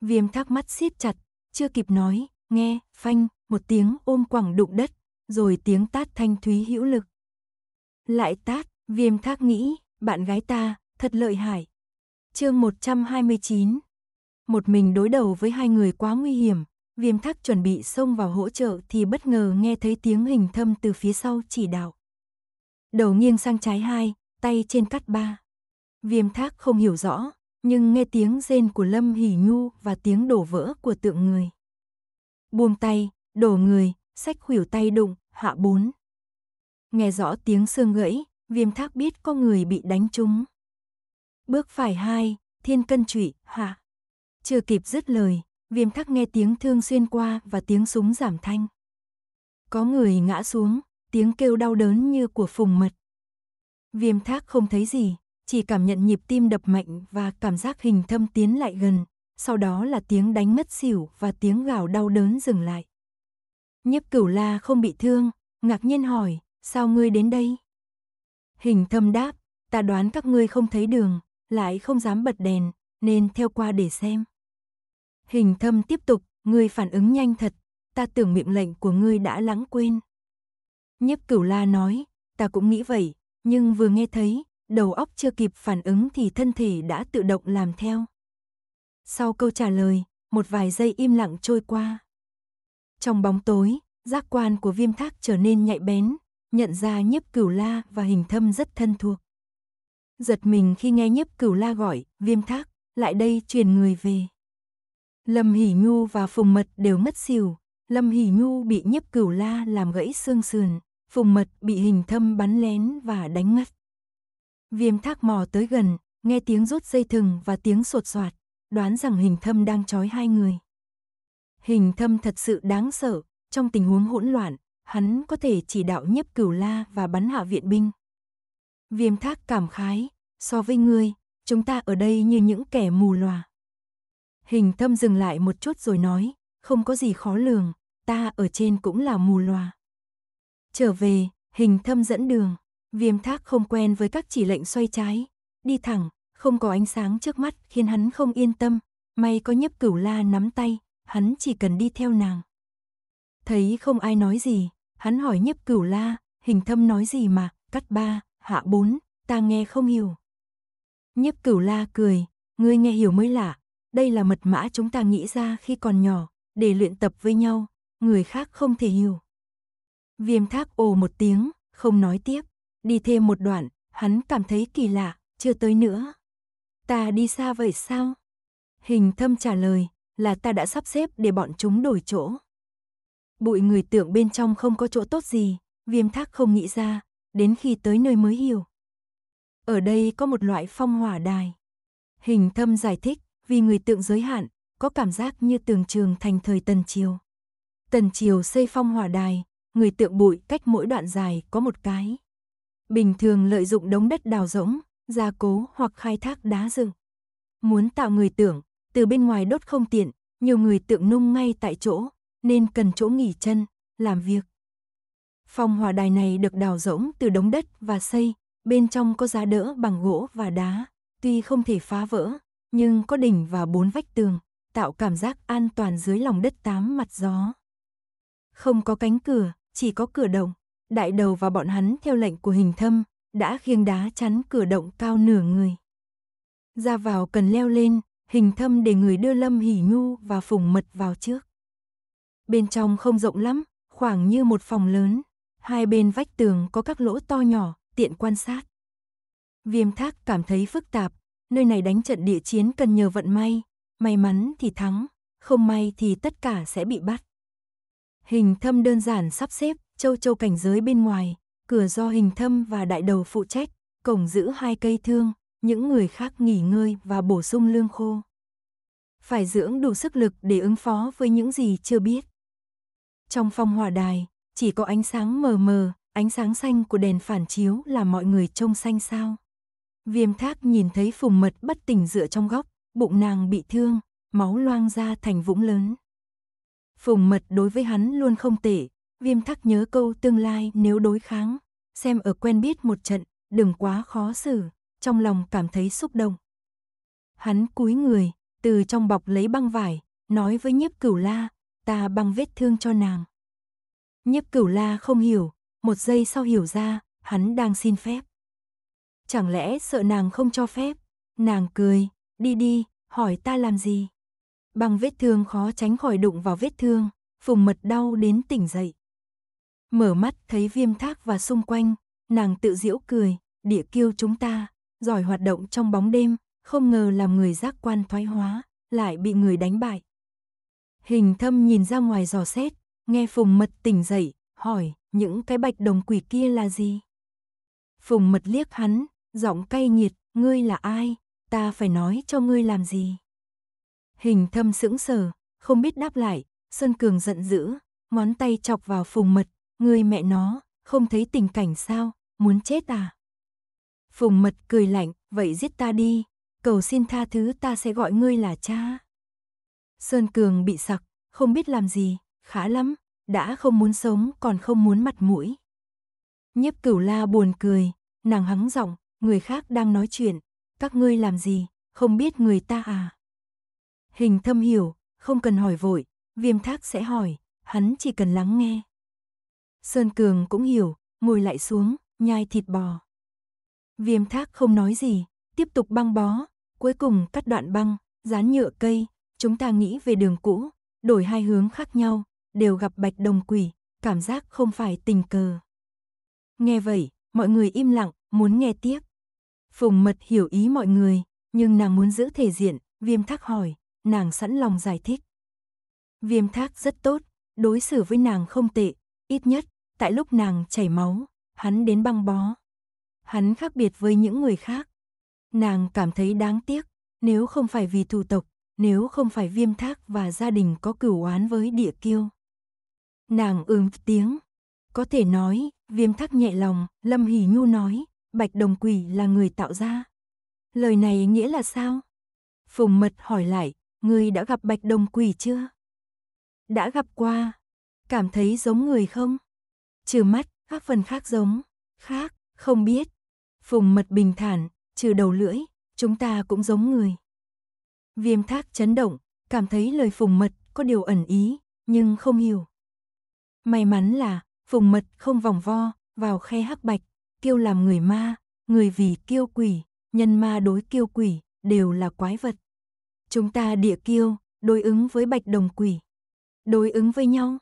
Speaker 1: Viêm thắc mắt siết chặt, chưa kịp nói, nghe, phanh, một tiếng ôm quẳng đụng đất, rồi tiếng tát thanh thúy hữu lực. Lại tát, viêm thác nghĩ, bạn gái ta, thật lợi hại. Chương 129 một mình đối đầu với hai người quá nguy hiểm. Viêm thắc chuẩn bị xông vào hỗ trợ thì bất ngờ nghe thấy tiếng hình thâm từ phía sau chỉ đạo. Đầu nghiêng sang trái hai, tay trên cắt ba. Viêm thác không hiểu rõ, nhưng nghe tiếng rên của Lâm Hỷ Nhu và tiếng đổ vỡ của tượng người. Buông tay, đổ người, sách khuỷu tay đụng, hạ bốn. Nghe rõ tiếng xương gãy, viêm thác biết có người bị đánh trúng. Bước phải hai, thiên cân trụy, hạ. Chưa kịp dứt lời, viêm khắc nghe tiếng thương xuyên qua và tiếng súng giảm thanh. Có người ngã xuống, tiếng kêu đau đớn như của phùng mật. Viêm thác không thấy gì, chỉ cảm nhận nhịp tim đập mạnh và cảm giác hình thâm tiến lại gần, sau đó là tiếng đánh mất xỉu và tiếng gào đau đớn dừng lại. Nhiếp cửu la không bị thương, ngạc nhiên hỏi, sao ngươi đến đây? Hình thâm đáp, ta đoán các ngươi không thấy đường, lại không dám bật đèn, nên theo qua để xem. Hình thâm tiếp tục, ngươi phản ứng nhanh thật, ta tưởng miệng lệnh của ngươi đã lãng quên. Nhiếp cửu la nói, ta cũng nghĩ vậy, nhưng vừa nghe thấy, đầu óc chưa kịp phản ứng thì thân thể đã tự động làm theo. Sau câu trả lời, một vài giây im lặng trôi qua. Trong bóng tối, giác quan của viêm thác trở nên nhạy bén, nhận ra nhiếp cửu la và hình thâm rất thân thuộc. Giật mình khi nghe nhiếp cửu la gọi, viêm thác, lại đây truyền người về. Lâm Hỷ Nhu và Phùng Mật đều mất xỉu. Lâm Hỷ Nhu bị nhiếp cửu la làm gãy xương sườn, Phùng Mật bị hình thâm bắn lén và đánh ngất. Viêm thác mò tới gần, nghe tiếng rút dây thừng và tiếng sột soạt, đoán rằng hình thâm đang trói hai người. Hình thâm thật sự đáng sợ, trong tình huống hỗn loạn, hắn có thể chỉ đạo Nhấp cửu la và bắn hạ viện binh. Viêm thác cảm khái, so với ngươi, chúng ta ở đây như những kẻ mù loà. Hình thâm dừng lại một chút rồi nói, không có gì khó lường, ta ở trên cũng là mù loà. Trở về, hình thâm dẫn đường, viêm thác không quen với các chỉ lệnh xoay trái, đi thẳng, không có ánh sáng trước mắt khiến hắn không yên tâm, may có nhấp cửu la nắm tay, hắn chỉ cần đi theo nàng. Thấy không ai nói gì, hắn hỏi nhấp cửu la, hình thâm nói gì mà, cắt ba, hạ bốn, ta nghe không hiểu. Nhấp cửu la cười, ngươi nghe hiểu mới lạ, đây là mật mã chúng ta nghĩ ra khi còn nhỏ, để luyện tập với nhau, người khác không thể hiểu. Viêm thác ồ một tiếng, không nói tiếp, đi thêm một đoạn, hắn cảm thấy kỳ lạ, chưa tới nữa. Ta đi xa vậy sao? Hình thâm trả lời, là ta đã sắp xếp để bọn chúng đổi chỗ. Bụi người tưởng bên trong không có chỗ tốt gì, viêm thác không nghĩ ra, đến khi tới nơi mới hiểu. Ở đây có một loại phong hỏa đài. Hình thâm giải thích, vì người tượng giới hạn, có cảm giác như tường trường thành thời Tần Triều. Tần Triều xây phong hỏa đài, người tượng bụi cách mỗi đoạn dài có một cái. Bình thường lợi dụng đống đất đào rỗng, gia cố hoặc khai thác đá rừng. Muốn tạo người tưởng, từ bên ngoài đốt không tiện, nhiều người tượng nung ngay tại chỗ, nên cần chỗ nghỉ chân, làm việc. phong hỏa đài này được đào rỗng từ đống đất và xây, bên trong có giá đỡ bằng gỗ và đá, tuy không thể phá vỡ, nhưng có đỉnh và bốn vách tường, tạo cảm giác an toàn dưới lòng đất tám mặt gió. Không có cánh cửa, chỉ có cửa động, đại đầu và bọn hắn theo lệnh của hình thâm, đã khiêng đá chắn cửa động cao nửa người. Ra vào cần leo lên, hình thâm để người đưa Lâm Hỉ Nhu và Phùng Mật vào trước. Bên trong không rộng lắm, khoảng như một phòng lớn, hai bên vách tường có các lỗ to nhỏ, tiện quan sát. Viêm thác cảm thấy phức tạp, nơi này đánh trận địa chiến cần nhờ vận may, may mắn thì thắng, không may thì tất cả sẽ bị bắt. Hình thâm đơn giản sắp xếp, châu châu cảnh giới bên ngoài, cửa do hình thâm và đại đầu phụ trách, cổng giữ hai cây thương, những người khác nghỉ ngơi và bổ sung lương khô. Phải dưỡng đủ sức lực để ứng phó với những gì chưa biết. Trong phong hỏa đài, chỉ có ánh sáng mờ mờ, ánh sáng xanh của đèn phản chiếu là mọi người trông xanh sao. Viêm thác nhìn thấy phùng mật bất tỉnh dựa trong góc, bụng nàng bị thương, máu loang ra thành vũng lớn. Phùng mật đối với hắn luôn không tệ, viêm thác nhớ câu tương lai nếu đối kháng, xem ở quen biết một trận, đừng quá khó xử, trong lòng cảm thấy xúc động. Hắn cúi người, từ trong bọc lấy băng vải, nói với nhiếp cửu la, ta băng vết thương cho nàng. Nhiếp cửu la không hiểu, một giây sau hiểu ra, hắn đang xin phép chẳng lẽ sợ nàng không cho phép? Nàng cười, đi đi, hỏi ta làm gì? Bằng vết thương khó tránh khỏi đụng vào vết thương, Phùng Mật đau đến tỉnh dậy. Mở mắt thấy viêm thác và xung quanh, nàng tự giễu cười, địa kiêu chúng ta, giỏi hoạt động trong bóng đêm, không ngờ làm người giác quan thoái hóa, lại bị người đánh bại. Hình thâm nhìn ra ngoài giò xét, nghe Phùng Mật tỉnh dậy, hỏi, những cái bạch đồng quỷ kia là gì? Phùng Mật liếc hắn, giọng cay nhiệt, ngươi là ai, ta phải nói cho ngươi làm gì. Hình thâm sững sờ, không biết đáp lại, Sơn Cường giận dữ, ngón tay chọc vào phùng mật, ngươi mẹ nó, không thấy tình cảnh sao, muốn chết à. Phùng mật cười lạnh, vậy giết ta đi, cầu xin tha thứ ta sẽ gọi ngươi là cha. Sơn Cường bị sặc, không biết làm gì, khá lắm, đã không muốn sống còn không muốn mặt mũi. Nhiếp cửu la buồn cười, nàng hắng giọng, người khác đang nói chuyện, các ngươi làm gì, không biết người ta à. Hình thâm hiểu, không cần hỏi vội, viêm thác sẽ hỏi, hắn chỉ cần lắng nghe. Sơn Cường cũng hiểu, ngồi lại xuống, nhai thịt bò. Viêm thác không nói gì, tiếp tục băng bó, cuối cùng cắt đoạn băng, dán nhựa cây, chúng ta nghĩ về đường cũ, đổi hai hướng khác nhau, đều gặp bạch đồng quỷ, cảm giác không phải tình cờ. Nghe vậy, mọi người im lặng, muốn nghe tiếp. Phùng mật hiểu ý mọi người, nhưng nàng muốn giữ thể diện, viêm thác hỏi, nàng sẵn lòng giải thích. Viêm thác rất tốt, đối xử với nàng không tệ, ít nhất, tại lúc nàng chảy máu, hắn đến băng bó. Hắn khác biệt với những người khác. Nàng cảm thấy đáng tiếc, nếu không phải vì thủ tộc, nếu không phải viêm thác và gia đình có cửu oán với địa kiêu. Nàng ừm tiếng, có thể nói, viêm thác nhẹ lòng, Lâm hỉ Nhu nói, Bạch Đồng Quỷ là người tạo ra. Lời này nghĩa là sao? Phùng Mật hỏi lại, ngươi đã gặp Bạch Đồng Quỷ chưa? Đã gặp qua. Cảm thấy giống người không? Trừ mắt, các phần khác giống. Khác, không biết. Phùng Mật bình thản, trừ đầu lưỡi, chúng ta cũng giống người. Viêm thác chấn động, cảm thấy lời Phùng Mật có điều ẩn ý, nhưng không hiểu. May mắn là Phùng Mật không vòng vo vào khe hắc bạch, kiêu làm người ma, người vì kiêu quỷ, nhân ma đối kiêu quỷ, đều là quái vật. Chúng ta địa kiêu, đối ứng với bạch đồng quỷ. Đối ứng với nhau,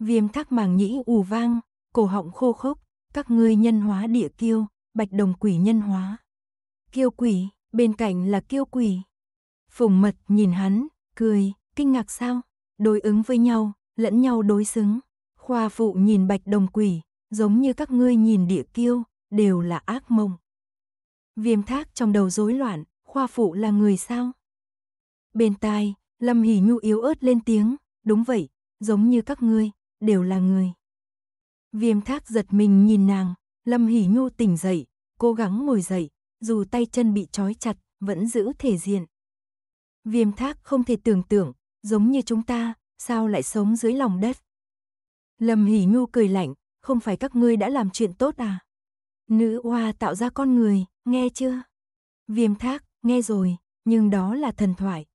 Speaker 1: viêm thác màng nhĩ ù vang, cổ họng khô khốc, các ngươi nhân hóa địa kiêu, bạch đồng quỷ nhân hóa. Kiêu quỷ, bên cạnh là kiêu quỷ. Phùng mật nhìn hắn, cười, kinh ngạc sao, đối ứng với nhau, lẫn nhau đối xứng. Khoa phụ nhìn bạch đồng quỷ, giống như các ngươi nhìn địa kiêu, đều là ác mộng. Viêm thác trong đầu rối loạn, khoa phụ là người sao? Bên tai, Lâm Hỷ Nhu yếu ớt lên tiếng, đúng vậy, giống như các ngươi, đều là người. Viêm thác giật mình nhìn nàng, Lâm Hỷ Nhu tỉnh dậy, cố gắng ngồi dậy, dù tay chân bị trói chặt, vẫn giữ thể diện. Viêm thác không thể tưởng tượng, giống như chúng ta, sao lại sống dưới lòng đất. Lâm Hỷ Nhu cười lạnh, không phải các ngươi đã làm chuyện tốt à? Nữ oa tạo ra con người, nghe chưa? Viêm thác, nghe rồi, nhưng đó là thần thoại.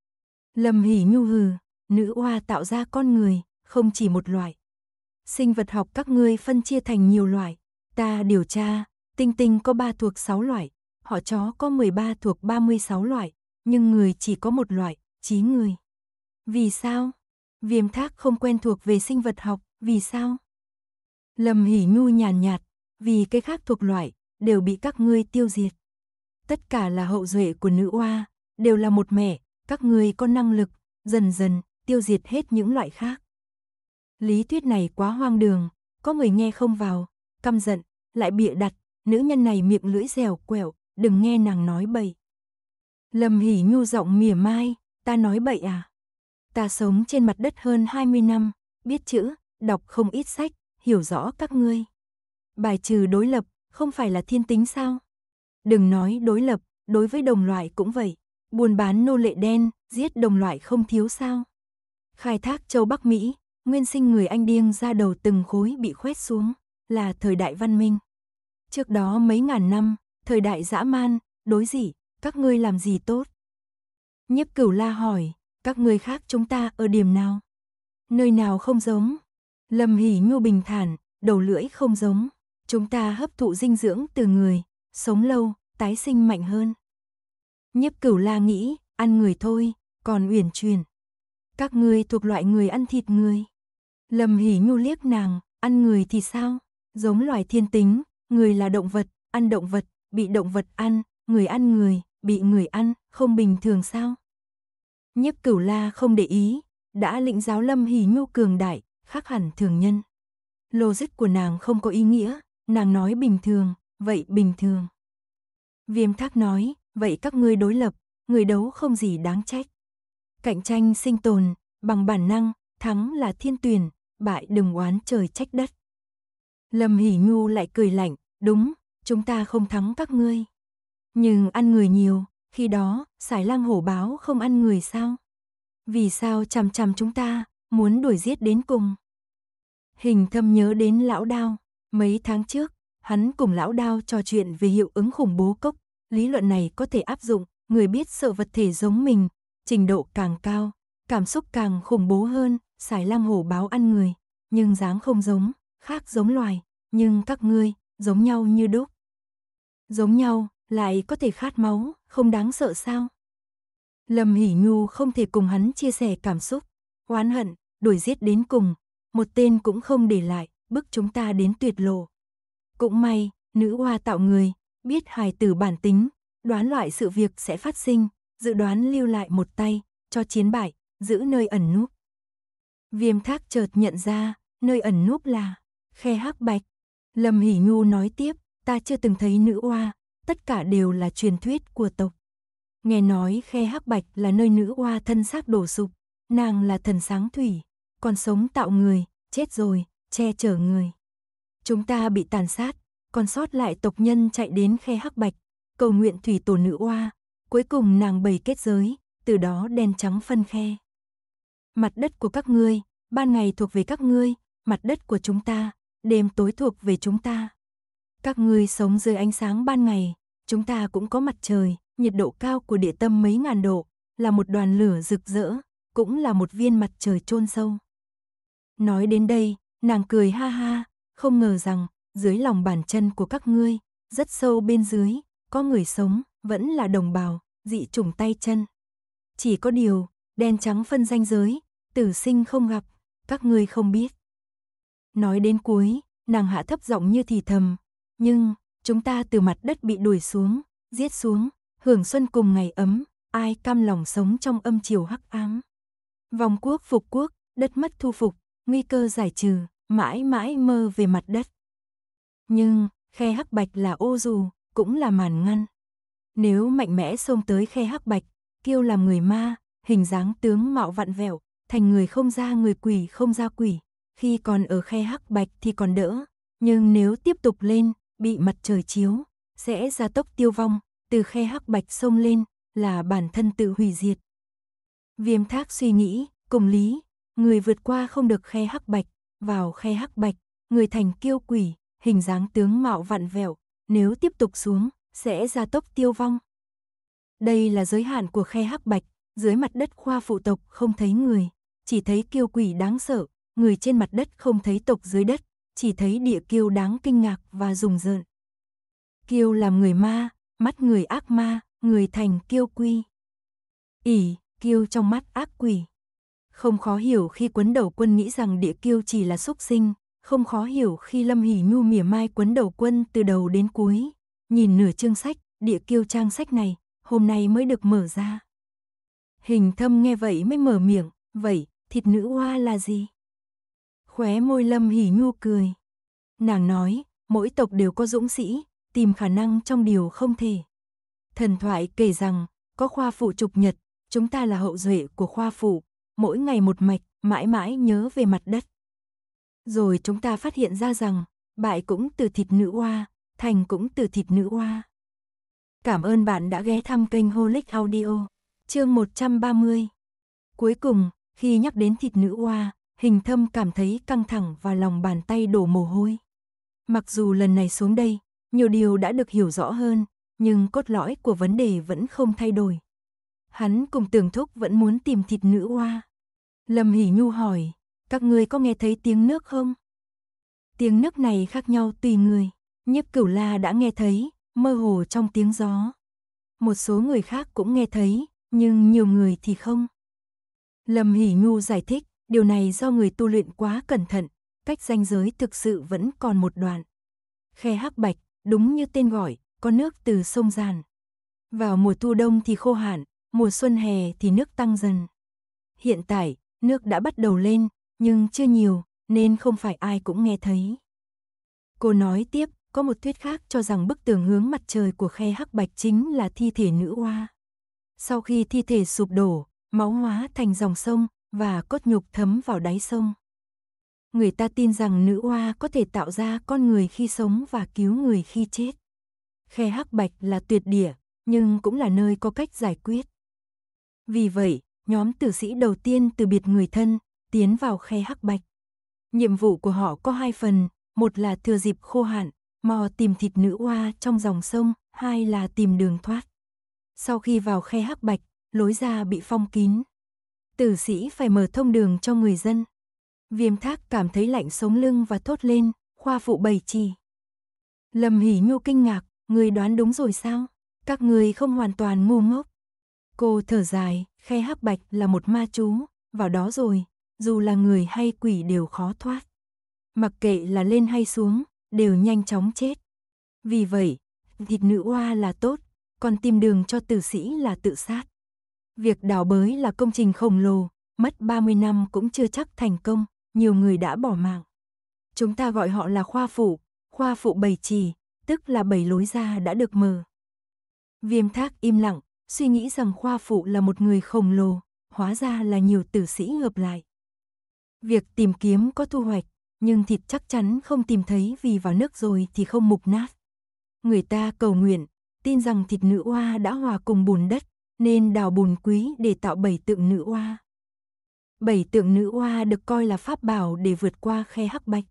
Speaker 1: Lâm hỉ nhu hừ, nữ oa tạo ra con người, không chỉ một loại. Sinh vật học các ngươi phân chia thành nhiều loại. Ta điều tra, tinh tinh có ba thuộc sáu loại, họ chó có mười ba thuộc ba mươi sáu loại, nhưng người chỉ có một loại, trí người. Vì sao? Viêm thác không quen thuộc về sinh vật học, vì sao? Lâm Hỉ Nhu nhàn nhạt, vì cái khác thuộc loại, đều bị các ngươi tiêu diệt. Tất cả là hậu duệ của nữ oa, đều là một mẹ, các ngươi có năng lực, dần dần, tiêu diệt hết những loại khác. Lý thuyết này quá hoang đường, có người nghe không vào, căm giận, lại bịa đặt, nữ nhân này miệng lưỡi dẻo quẹo, đừng nghe nàng nói bậy. Lâm Hỉ nhu giọng mỉa mai, ta nói bậy à? Ta sống trên mặt đất hơn 20 năm, biết chữ, đọc không ít sách, hiểu rõ các ngươi. Bài trừ đối lập, không phải là thiên tính sao? Đừng nói đối lập, đối với đồng loại cũng vậy. Buôn bán nô lệ đen, giết đồng loại không thiếu sao? Khai thác châu Bắc Mỹ, nguyên sinh người Anh điêng ra đầu từng khối bị khoét xuống, là thời đại văn minh. Trước đó mấy ngàn năm, thời đại dã man, đối dị, các ngươi làm gì tốt? nhếp cửu la hỏi, các ngươi khác chúng ta ở điểm nào? Nơi nào không giống? Lâm hỉ Nhu bình thản, đầu lưỡi không giống chúng ta hấp thụ dinh dưỡng từ người, sống lâu, tái sinh mạnh hơn. Nhiếp cửu la nghĩ, ăn người thôi, còn uyển truyền. Các ngươi thuộc loại người ăn thịt người. Lâm hỉ nhu liếc nàng, ăn người thì sao? Giống loài thiên tính, người là động vật, ăn động vật, bị động vật ăn, người ăn người, bị người ăn, không bình thường sao? Nhiếp cửu la không để ý, đã lĩnh giáo Lâm hỉ nhu cường đại, khác hẳn thường nhân. Logic của nàng không có ý nghĩa, Nàng nói bình thường, vậy bình thường. Viêm thác nói, vậy các ngươi đối lập, người đấu không gì đáng trách. Cạnh tranh sinh tồn, bằng bản năng, thắng là thiên tuyển, bại đừng oán trời trách đất. Lâm Hỷ Nhu lại cười lạnh, đúng, chúng ta không thắng các ngươi. Nhưng ăn người nhiều, khi đó, xài lang hổ báo không ăn người sao? Vì sao chằm chằm chúng ta, muốn đuổi giết đến cùng? Hình thâm nhớ đến lão đao, Mấy tháng trước, hắn cùng lão đao trò chuyện về hiệu ứng khủng bố cốc. Lý luận này có thể áp dụng, người biết sợ vật thể giống mình, trình độ càng cao, cảm xúc càng khủng bố hơn, xài lang hổ báo ăn người, nhưng dáng không giống, khác giống loài, nhưng các ngươi giống nhau như đúc. Giống nhau, lại có thể khát máu, không đáng sợ sao? Lâm Hỷ Nhu không thể cùng hắn chia sẻ cảm xúc, oán hận, đuổi giết đến cùng, một tên cũng không để lại, bức chúng ta đến tuyệt lộ. Cũng may, nữ hoa tạo người, biết hài tử bản tính, đoán loại sự việc sẽ phát sinh, dự đoán lưu lại một tay, cho chiến bại, giữ nơi ẩn núp. Viêm thác chợt nhận ra, nơi ẩn núp là khe hắc bạch. Lâm Hỷ Nhu nói tiếp, ta chưa từng thấy nữ oa, tất cả đều là truyền thuyết của tộc. Nghe nói khe hắc bạch là nơi nữ oa thân xác đổ sụp, nàng là thần sáng thủy, còn sống tạo người, chết rồi, che chở người. Chúng ta bị tàn sát, còn sót lại tộc nhân chạy đến khe hắc bạch, cầu nguyện thủy tổ nữ oa, cuối cùng nàng bày kết giới, từ đó đen trắng phân khe. Mặt đất của các ngươi, ban ngày thuộc về các ngươi, mặt đất của chúng ta, đêm tối thuộc về chúng ta. Các ngươi sống dưới ánh sáng ban ngày, chúng ta cũng có mặt trời, nhiệt độ cao của địa tâm mấy ngàn độ, là một đoàn lửa rực rỡ, cũng là một viên mặt trời chôn sâu. Nói đến đây, Nàng cười ha ha, không ngờ rằng, dưới lòng bàn chân của các ngươi, rất sâu bên dưới, có người sống, vẫn là đồng bào, dị chủng tay chân. Chỉ có điều, đen trắng phân danh giới, tử sinh không gặp, các ngươi không biết. Nói đến cuối, nàng hạ thấp giọng như thì thầm, nhưng, chúng ta từ mặt đất bị đuổi xuống, giết xuống, hưởng xuân cùng ngày ấm, ai cam lòng sống trong âm chiều hắc ám. Vòng quốc phục quốc, đất mất thu phục, nguy cơ giải trừ, mãi mãi mơ về mặt đất. Nhưng, khe hắc bạch là ô dù, cũng là màn ngăn. Nếu mạnh mẽ xông tới khe hắc bạch, kêu làm người ma, hình dáng tướng mạo vặn vẹo, thành người không ra người quỷ không ra quỷ. Khi còn ở khe hắc bạch thì còn đỡ, nhưng nếu tiếp tục lên, bị mặt trời chiếu, sẽ ra tốc tiêu vong, từ khe hắc bạch xông lên là bản thân tự hủy diệt. Viêm thác suy nghĩ, cùng lý, người vượt qua không được khe hắc bạch, vào khe hắc bạch, người thành kiêu quỷ, hình dáng tướng mạo vặn vẹo, nếu tiếp tục xuống, sẽ ra tốc tiêu vong. Đây là giới hạn của khe hắc bạch, dưới mặt đất khoa phụ tộc không thấy người, chỉ thấy kiêu quỷ đáng sợ, người trên mặt đất không thấy tộc dưới đất, chỉ thấy địa kiêu đáng kinh ngạc và rùng rợn. Kiêu làm người ma, mắt người ác ma, người thành kiêu quy. ỉ kiêu trong mắt ác quỷ. Không khó hiểu khi quấn đầu quân nghĩ rằng địa kiêu chỉ là xúc sinh, không khó hiểu khi Lâm hỉ Nhu mỉa mai quấn đầu quân từ đầu đến cuối. Nhìn nửa chương sách, địa kiêu trang sách này, hôm nay mới được mở ra. Hình thâm nghe vậy mới mở miệng, vậy, thịt nữ hoa là gì? Khóe môi Lâm hỉ Nhu cười. Nàng nói, mỗi tộc đều có dũng sĩ, tìm khả năng trong điều không thể. Thần thoại kể rằng, có khoa phụ trục nhật, chúng ta là hậu duệ của khoa phụ, mỗi ngày một mạch, mãi mãi nhớ về mặt đất. Rồi chúng ta phát hiện ra rằng, bại cũng từ thịt nữ oa, thành cũng từ thịt nữ oa. Cảm ơn bạn đã ghé thăm kênh Holic Audio, chương 130. Cuối cùng, khi nhắc đến thịt nữ oa, hình thâm cảm thấy căng thẳng và lòng bàn tay đổ mồ hôi. Mặc dù lần này xuống đây, nhiều điều đã được hiểu rõ hơn, nhưng cốt lõi của vấn đề vẫn không thay đổi. Hắn cùng tưởng thúc vẫn muốn tìm thịt nữ oa. Lâm Hỷ Nhu hỏi, các ngươi có nghe thấy tiếng nước không? Tiếng nước này khác nhau tùy người, nhiếp cửu la đã nghe thấy, mơ hồ trong tiếng gió. Một số người khác cũng nghe thấy, nhưng nhiều người thì không. Lâm Hỷ Nhu giải thích, điều này do người tu luyện quá cẩn thận, cách danh giới thực sự vẫn còn một đoạn. Khe hắc bạch, đúng như tên gọi, có nước từ sông giàn. Vào mùa thu đông thì khô hạn, mùa xuân hè thì nước tăng dần. Hiện tại, Nước đã bắt đầu lên, nhưng chưa nhiều, nên không phải ai cũng nghe thấy. Cô nói tiếp, có một thuyết khác cho rằng bức tường hướng mặt trời của khe hắc bạch chính là thi thể nữ hoa. Sau khi thi thể sụp đổ, máu hóa thành dòng sông và cốt nhục thấm vào đáy sông. Người ta tin rằng nữ hoa có thể tạo ra con người khi sống và cứu người khi chết. Khe hắc bạch là tuyệt địa, nhưng cũng là nơi có cách giải quyết. Vì vậy, nhóm tử sĩ đầu tiên từ biệt người thân, tiến vào khe hắc bạch. Nhiệm vụ của họ có hai phần, một là thừa dịp khô hạn, mò tìm thịt nữ hoa trong dòng sông, hai là tìm đường thoát. Sau khi vào khe hắc bạch, lối ra bị phong kín. Tử sĩ phải mở thông đường cho người dân. Viêm thác cảm thấy lạnh sống lưng và thốt lên, khoa phụ bày trì lầm hỉ Nhu kinh ngạc, người đoán đúng rồi sao? Các người không hoàn toàn ngu ngốc. Cô thở dài, khe hắc bạch là một ma chú, vào đó rồi, dù là người hay quỷ đều khó thoát. Mặc kệ là lên hay xuống, đều nhanh chóng chết. Vì vậy, thịt nữ oa là tốt, còn tìm đường cho tử sĩ là tự sát. Việc đào bới là công trình khổng lồ, mất 30 năm cũng chưa chắc thành công, nhiều người đã bỏ mạng. Chúng ta gọi họ là khoa phụ, khoa phụ bảy trì, tức là bảy lối ra đã được mở. Viêm thác im lặng, suy nghĩ rằng khoa phụ là một người khổng lồ, hóa ra là nhiều tử sĩ ngược lại. Việc tìm kiếm có thu hoạch, nhưng thịt chắc chắn không tìm thấy vì vào nước rồi thì không mục nát. Người ta cầu nguyện, tin rằng thịt nữ oa đã hòa cùng bùn đất, nên đào bùn quý để tạo bảy tượng nữ oa. Bảy tượng nữ oa được coi là pháp bảo để vượt qua khe hắc bạch.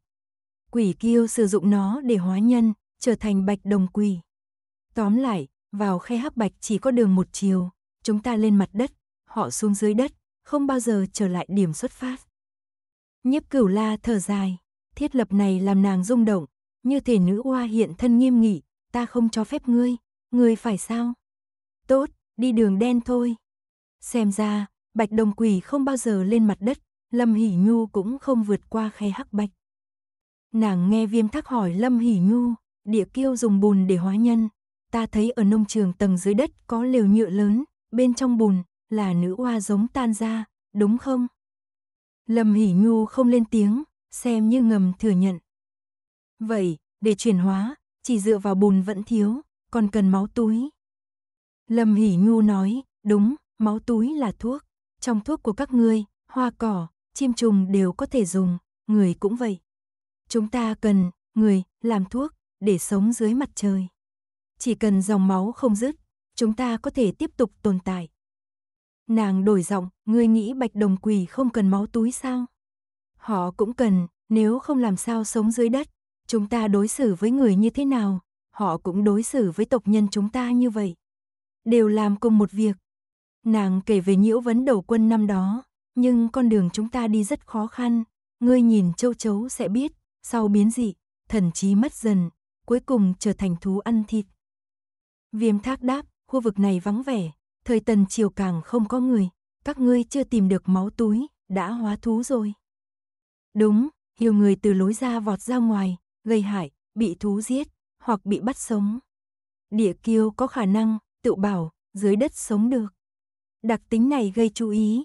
Speaker 1: Quỷ kiêu sử dụng nó để hóa nhân, trở thành bạch đồng quỷ. Tóm lại, vào khe hắc bạch chỉ có đường một chiều, chúng ta lên mặt đất, họ xuống dưới đất, không bao giờ trở lại điểm xuất phát. Nhiếp cửu la thở dài, thiết lập này làm nàng rung động, như thể nữ oa hiện thân nghiêm nghị, ta không cho phép ngươi, ngươi phải sao? Tốt, đi đường đen thôi. Xem ra, bạch đồng quỷ không bao giờ lên mặt đất, Lâm Hỷ Nhu cũng không vượt qua khe hắc bạch. Nàng nghe viêm thắc hỏi Lâm Hỷ Nhu, địa kiêu dùng bùn để hóa nhân, ta thấy ở nông trường tầng dưới đất có lều nhựa lớn, bên trong bùn là nữ hoa giống tan ra, đúng không? Lâm Hỷ Nhu không lên tiếng, xem như ngầm thừa nhận. Vậy, để chuyển hóa, chỉ dựa vào bùn vẫn thiếu, còn cần máu túi. Lâm Hỷ Nhu nói, đúng, máu túi là thuốc. Trong thuốc của các ngươi, hoa cỏ, chim trùng đều có thể dùng, người cũng vậy. Chúng ta cần, người, làm thuốc, để sống dưới mặt trời chỉ cần dòng máu không dứt, chúng ta có thể tiếp tục tồn tại. Nàng đổi giọng, ngươi nghĩ bạch đồng quỷ không cần máu túi sao? Họ cũng cần, nếu không làm sao sống dưới đất, chúng ta đối xử với người như thế nào, họ cũng đối xử với tộc nhân chúng ta như vậy. Đều làm cùng một việc. Nàng kể về nhiễu vấn đầu quân năm đó, nhưng con đường chúng ta đi rất khó khăn, ngươi nhìn châu chấu sẽ biết, sau biến dị, thần trí mất dần, cuối cùng trở thành thú ăn thịt. Viêm thác đáp, khu vực này vắng vẻ, thời tần chiều càng không có người, các ngươi chưa tìm được máu túi, đã hóa thú rồi. Đúng, nhiều người từ lối ra vọt ra ngoài, gây hại, bị thú giết, hoặc bị bắt sống. Địa kiêu có khả năng, tự bảo, dưới đất sống được. Đặc tính này gây chú ý.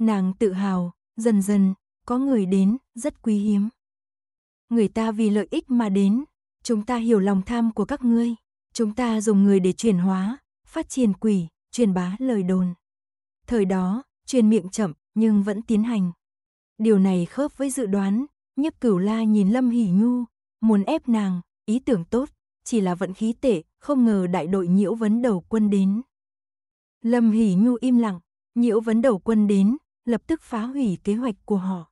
Speaker 1: Nàng tự hào, dần dần, có người đến, rất quý hiếm. Người ta vì lợi ích mà đến, chúng ta hiểu lòng tham của các ngươi. Chúng ta dùng người để chuyển hóa, phát triển quỷ, truyền bá lời đồn. Thời đó, truyền miệng chậm nhưng vẫn tiến hành. Điều này khớp với dự đoán, nhấp cửu la nhìn Lâm Hỷ Nhu, muốn ép nàng, ý tưởng tốt, chỉ là vận khí tệ, không ngờ đại đội nhiễu vấn đầu quân đến. Lâm Hỷ Nhu im lặng, nhiễu vấn đầu quân đến, lập tức phá hủy kế hoạch của họ.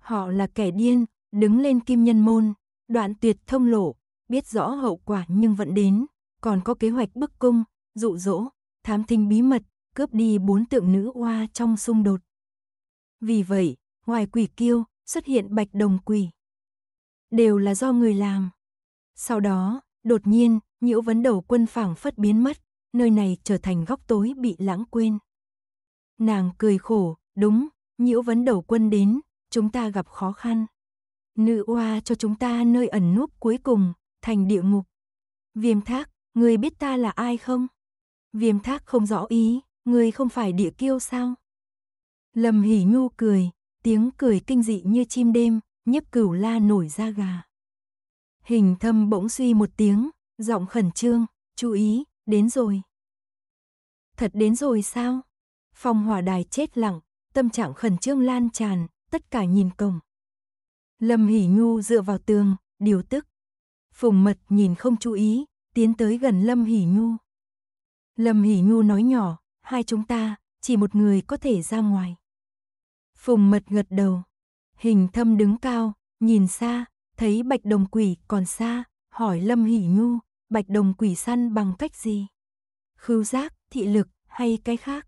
Speaker 1: Họ là kẻ điên, đứng lên kim nhân môn, đoạn tuyệt thông lộ, biết rõ hậu quả nhưng vẫn đến, còn có kế hoạch bức cung, dụ dỗ, thám thính bí mật, cướp đi bốn tượng nữ oa trong xung đột. Vì vậy, ngoài quỷ kiêu, xuất hiện bạch đồng quỷ. Đều là do người làm. Sau đó, đột nhiên, nhiễu vấn đầu quân phảng phất biến mất, nơi này trở thành góc tối bị lãng quên. Nàng cười khổ, đúng, nhiễu vấn đầu quân đến, chúng ta gặp khó khăn. Nữ oa cho chúng ta nơi ẩn núp cuối cùng, thành địa ngục. Viêm thác, ngươi biết ta là ai không? Viêm thác không rõ ý, ngươi không phải địa kiêu sao? Lâm hỉ nhu cười, tiếng cười kinh dị như chim đêm, nhấp cửu la nổi da gà. Hình thâm bỗng suy một tiếng, giọng khẩn trương, chú ý, đến rồi. Thật đến rồi sao? Phong hỏa đài chết lặng, tâm trạng khẩn trương lan tràn, tất cả nhìn cổng. Lâm Hỉ Nhu dựa vào tường, điều tức. Phùng mật nhìn không chú ý, tiến tới gần Lâm Hỷ Nhu. Lâm Hỷ Nhu nói nhỏ, hai chúng ta, chỉ một người có thể ra ngoài. Phùng mật gật đầu. Hình thâm đứng cao, nhìn xa, thấy bạch đồng quỷ còn xa, hỏi Lâm Hỷ Nhu, bạch đồng quỷ săn bằng cách gì? Khứu giác, thị lực hay cái khác?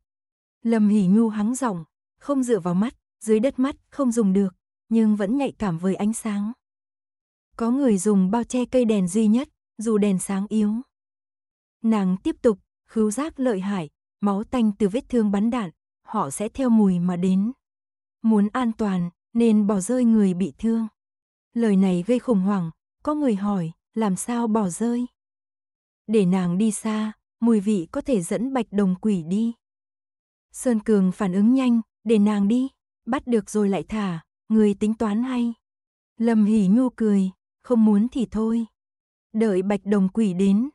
Speaker 1: Lâm Hỷ Nhu hắng giọng, không dựa vào mắt, dưới đất mắt không dùng được, nhưng vẫn nhạy cảm với ánh sáng. Có người dùng bao che cây đèn duy nhất, dù đèn sáng yếu. Nàng tiếp tục, khứu giác lợi hại, máu tanh từ vết thương bắn đạn, họ sẽ theo mùi mà đến. Muốn an toàn, nên bỏ rơi người bị thương. Lời này gây khủng hoảng, có người hỏi, làm sao bỏ rơi? Để nàng đi xa, mùi vị có thể dẫn bạch đồng quỷ đi. Sơn Cường phản ứng nhanh, để nàng đi, bắt được rồi lại thả, người tính toán hay. Lâm Hỷ Nhu cười, không muốn thì thôi. Đợi bạch đồng quỷ đến.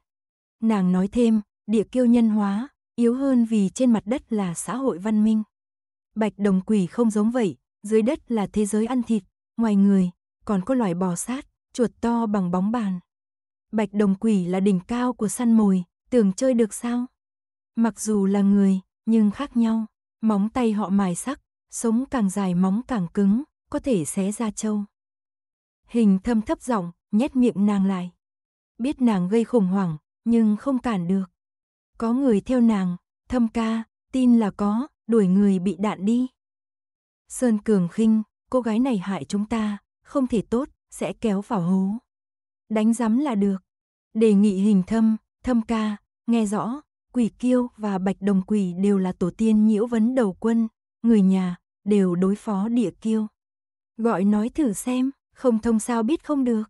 Speaker 1: Nàng nói thêm, địa kiêu nhân hóa, yếu hơn vì trên mặt đất là xã hội văn minh. Bạch đồng quỷ không giống vậy, dưới đất là thế giới ăn thịt, ngoài người, còn có loài bò sát, chuột to bằng bóng bàn. Bạch đồng quỷ là đỉnh cao của săn mồi, tưởng chơi được sao? Mặc dù là người, nhưng khác nhau, móng tay họ mài sắc, sống càng dài móng càng cứng, có thể xé ra trâu. Hình thâm thấp giọng, nhét miệng nàng lại. Biết nàng gây khủng hoảng, nhưng không cản được. Có người theo nàng, thâm ca, tin là có, đuổi người bị đạn đi. Sơn Cường khinh, cô gái này hại chúng ta, không thể tốt, sẽ kéo vào hố. Đánh giấm là được. Đề nghị hình thâm, thâm ca, nghe rõ, quỷ kiêu và bạch đồng quỷ đều là tổ tiên nhiễu vấn đầu quân, người nhà, đều đối phó địa kiêu. Gọi nói thử xem không thông sao biết không được.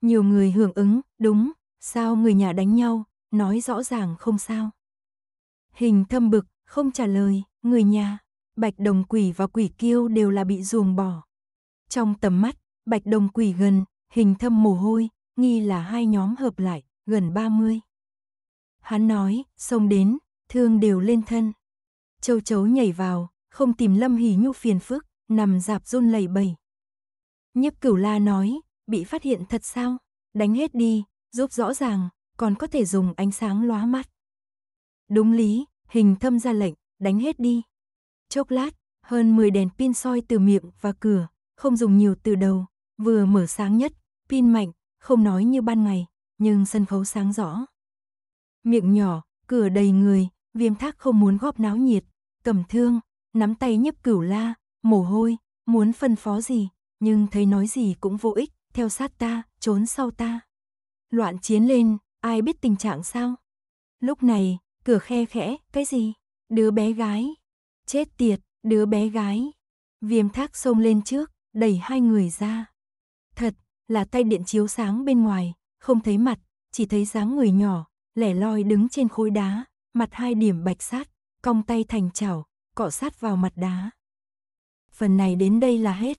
Speaker 1: Nhiều người hưởng ứng, đúng, sao người nhà đánh nhau, nói rõ ràng không sao. Hình thâm bực, không trả lời, người nhà, bạch đồng quỷ và quỷ kiêu đều là bị ruồng bỏ. Trong tầm mắt, bạch đồng quỷ gần, hình thâm mồ hôi, nghi là hai nhóm hợp lại, gần 30. Hắn nói, xông đến, thương đều lên thân. Châu chấu nhảy vào, không tìm Lâm hỉ Nhu phiền phức, nằm dạp run lẩy bẩy. Nhiếp cửu la nói, bị phát hiện thật sao? Đánh hết đi, giúp rõ ràng, còn có thể dùng ánh sáng lóa mắt. Đúng lý, hình thâm ra lệnh, đánh hết đi. Chốc lát, hơn 10 đèn pin soi từ miệng và cửa, không dùng nhiều từ đầu, vừa mở sáng nhất, pin mạnh, không nói như ban ngày, nhưng sân khấu sáng rõ. Miệng nhỏ, cửa đầy người, viêm thác không muốn góp náo nhiệt, cầm thương, nắm tay nhấp cửu la, mồ hôi, muốn phân phó gì, nhưng thấy nói gì cũng vô ích, theo sát ta, trốn sau ta. Loạn chiến lên, ai biết tình trạng sao? Lúc này, cửa khe khẽ, cái gì? Đứa bé gái. Chết tiệt, đứa bé gái. Viêm thác xông lên trước, đẩy hai người ra. Thật, là tay điện chiếu sáng bên ngoài, không thấy mặt, chỉ thấy dáng người nhỏ, lẻ loi đứng trên khối đá, mặt hai điểm bạch sát, cong tay thành chảo, cọ sát vào mặt đá. Phần này đến đây là hết.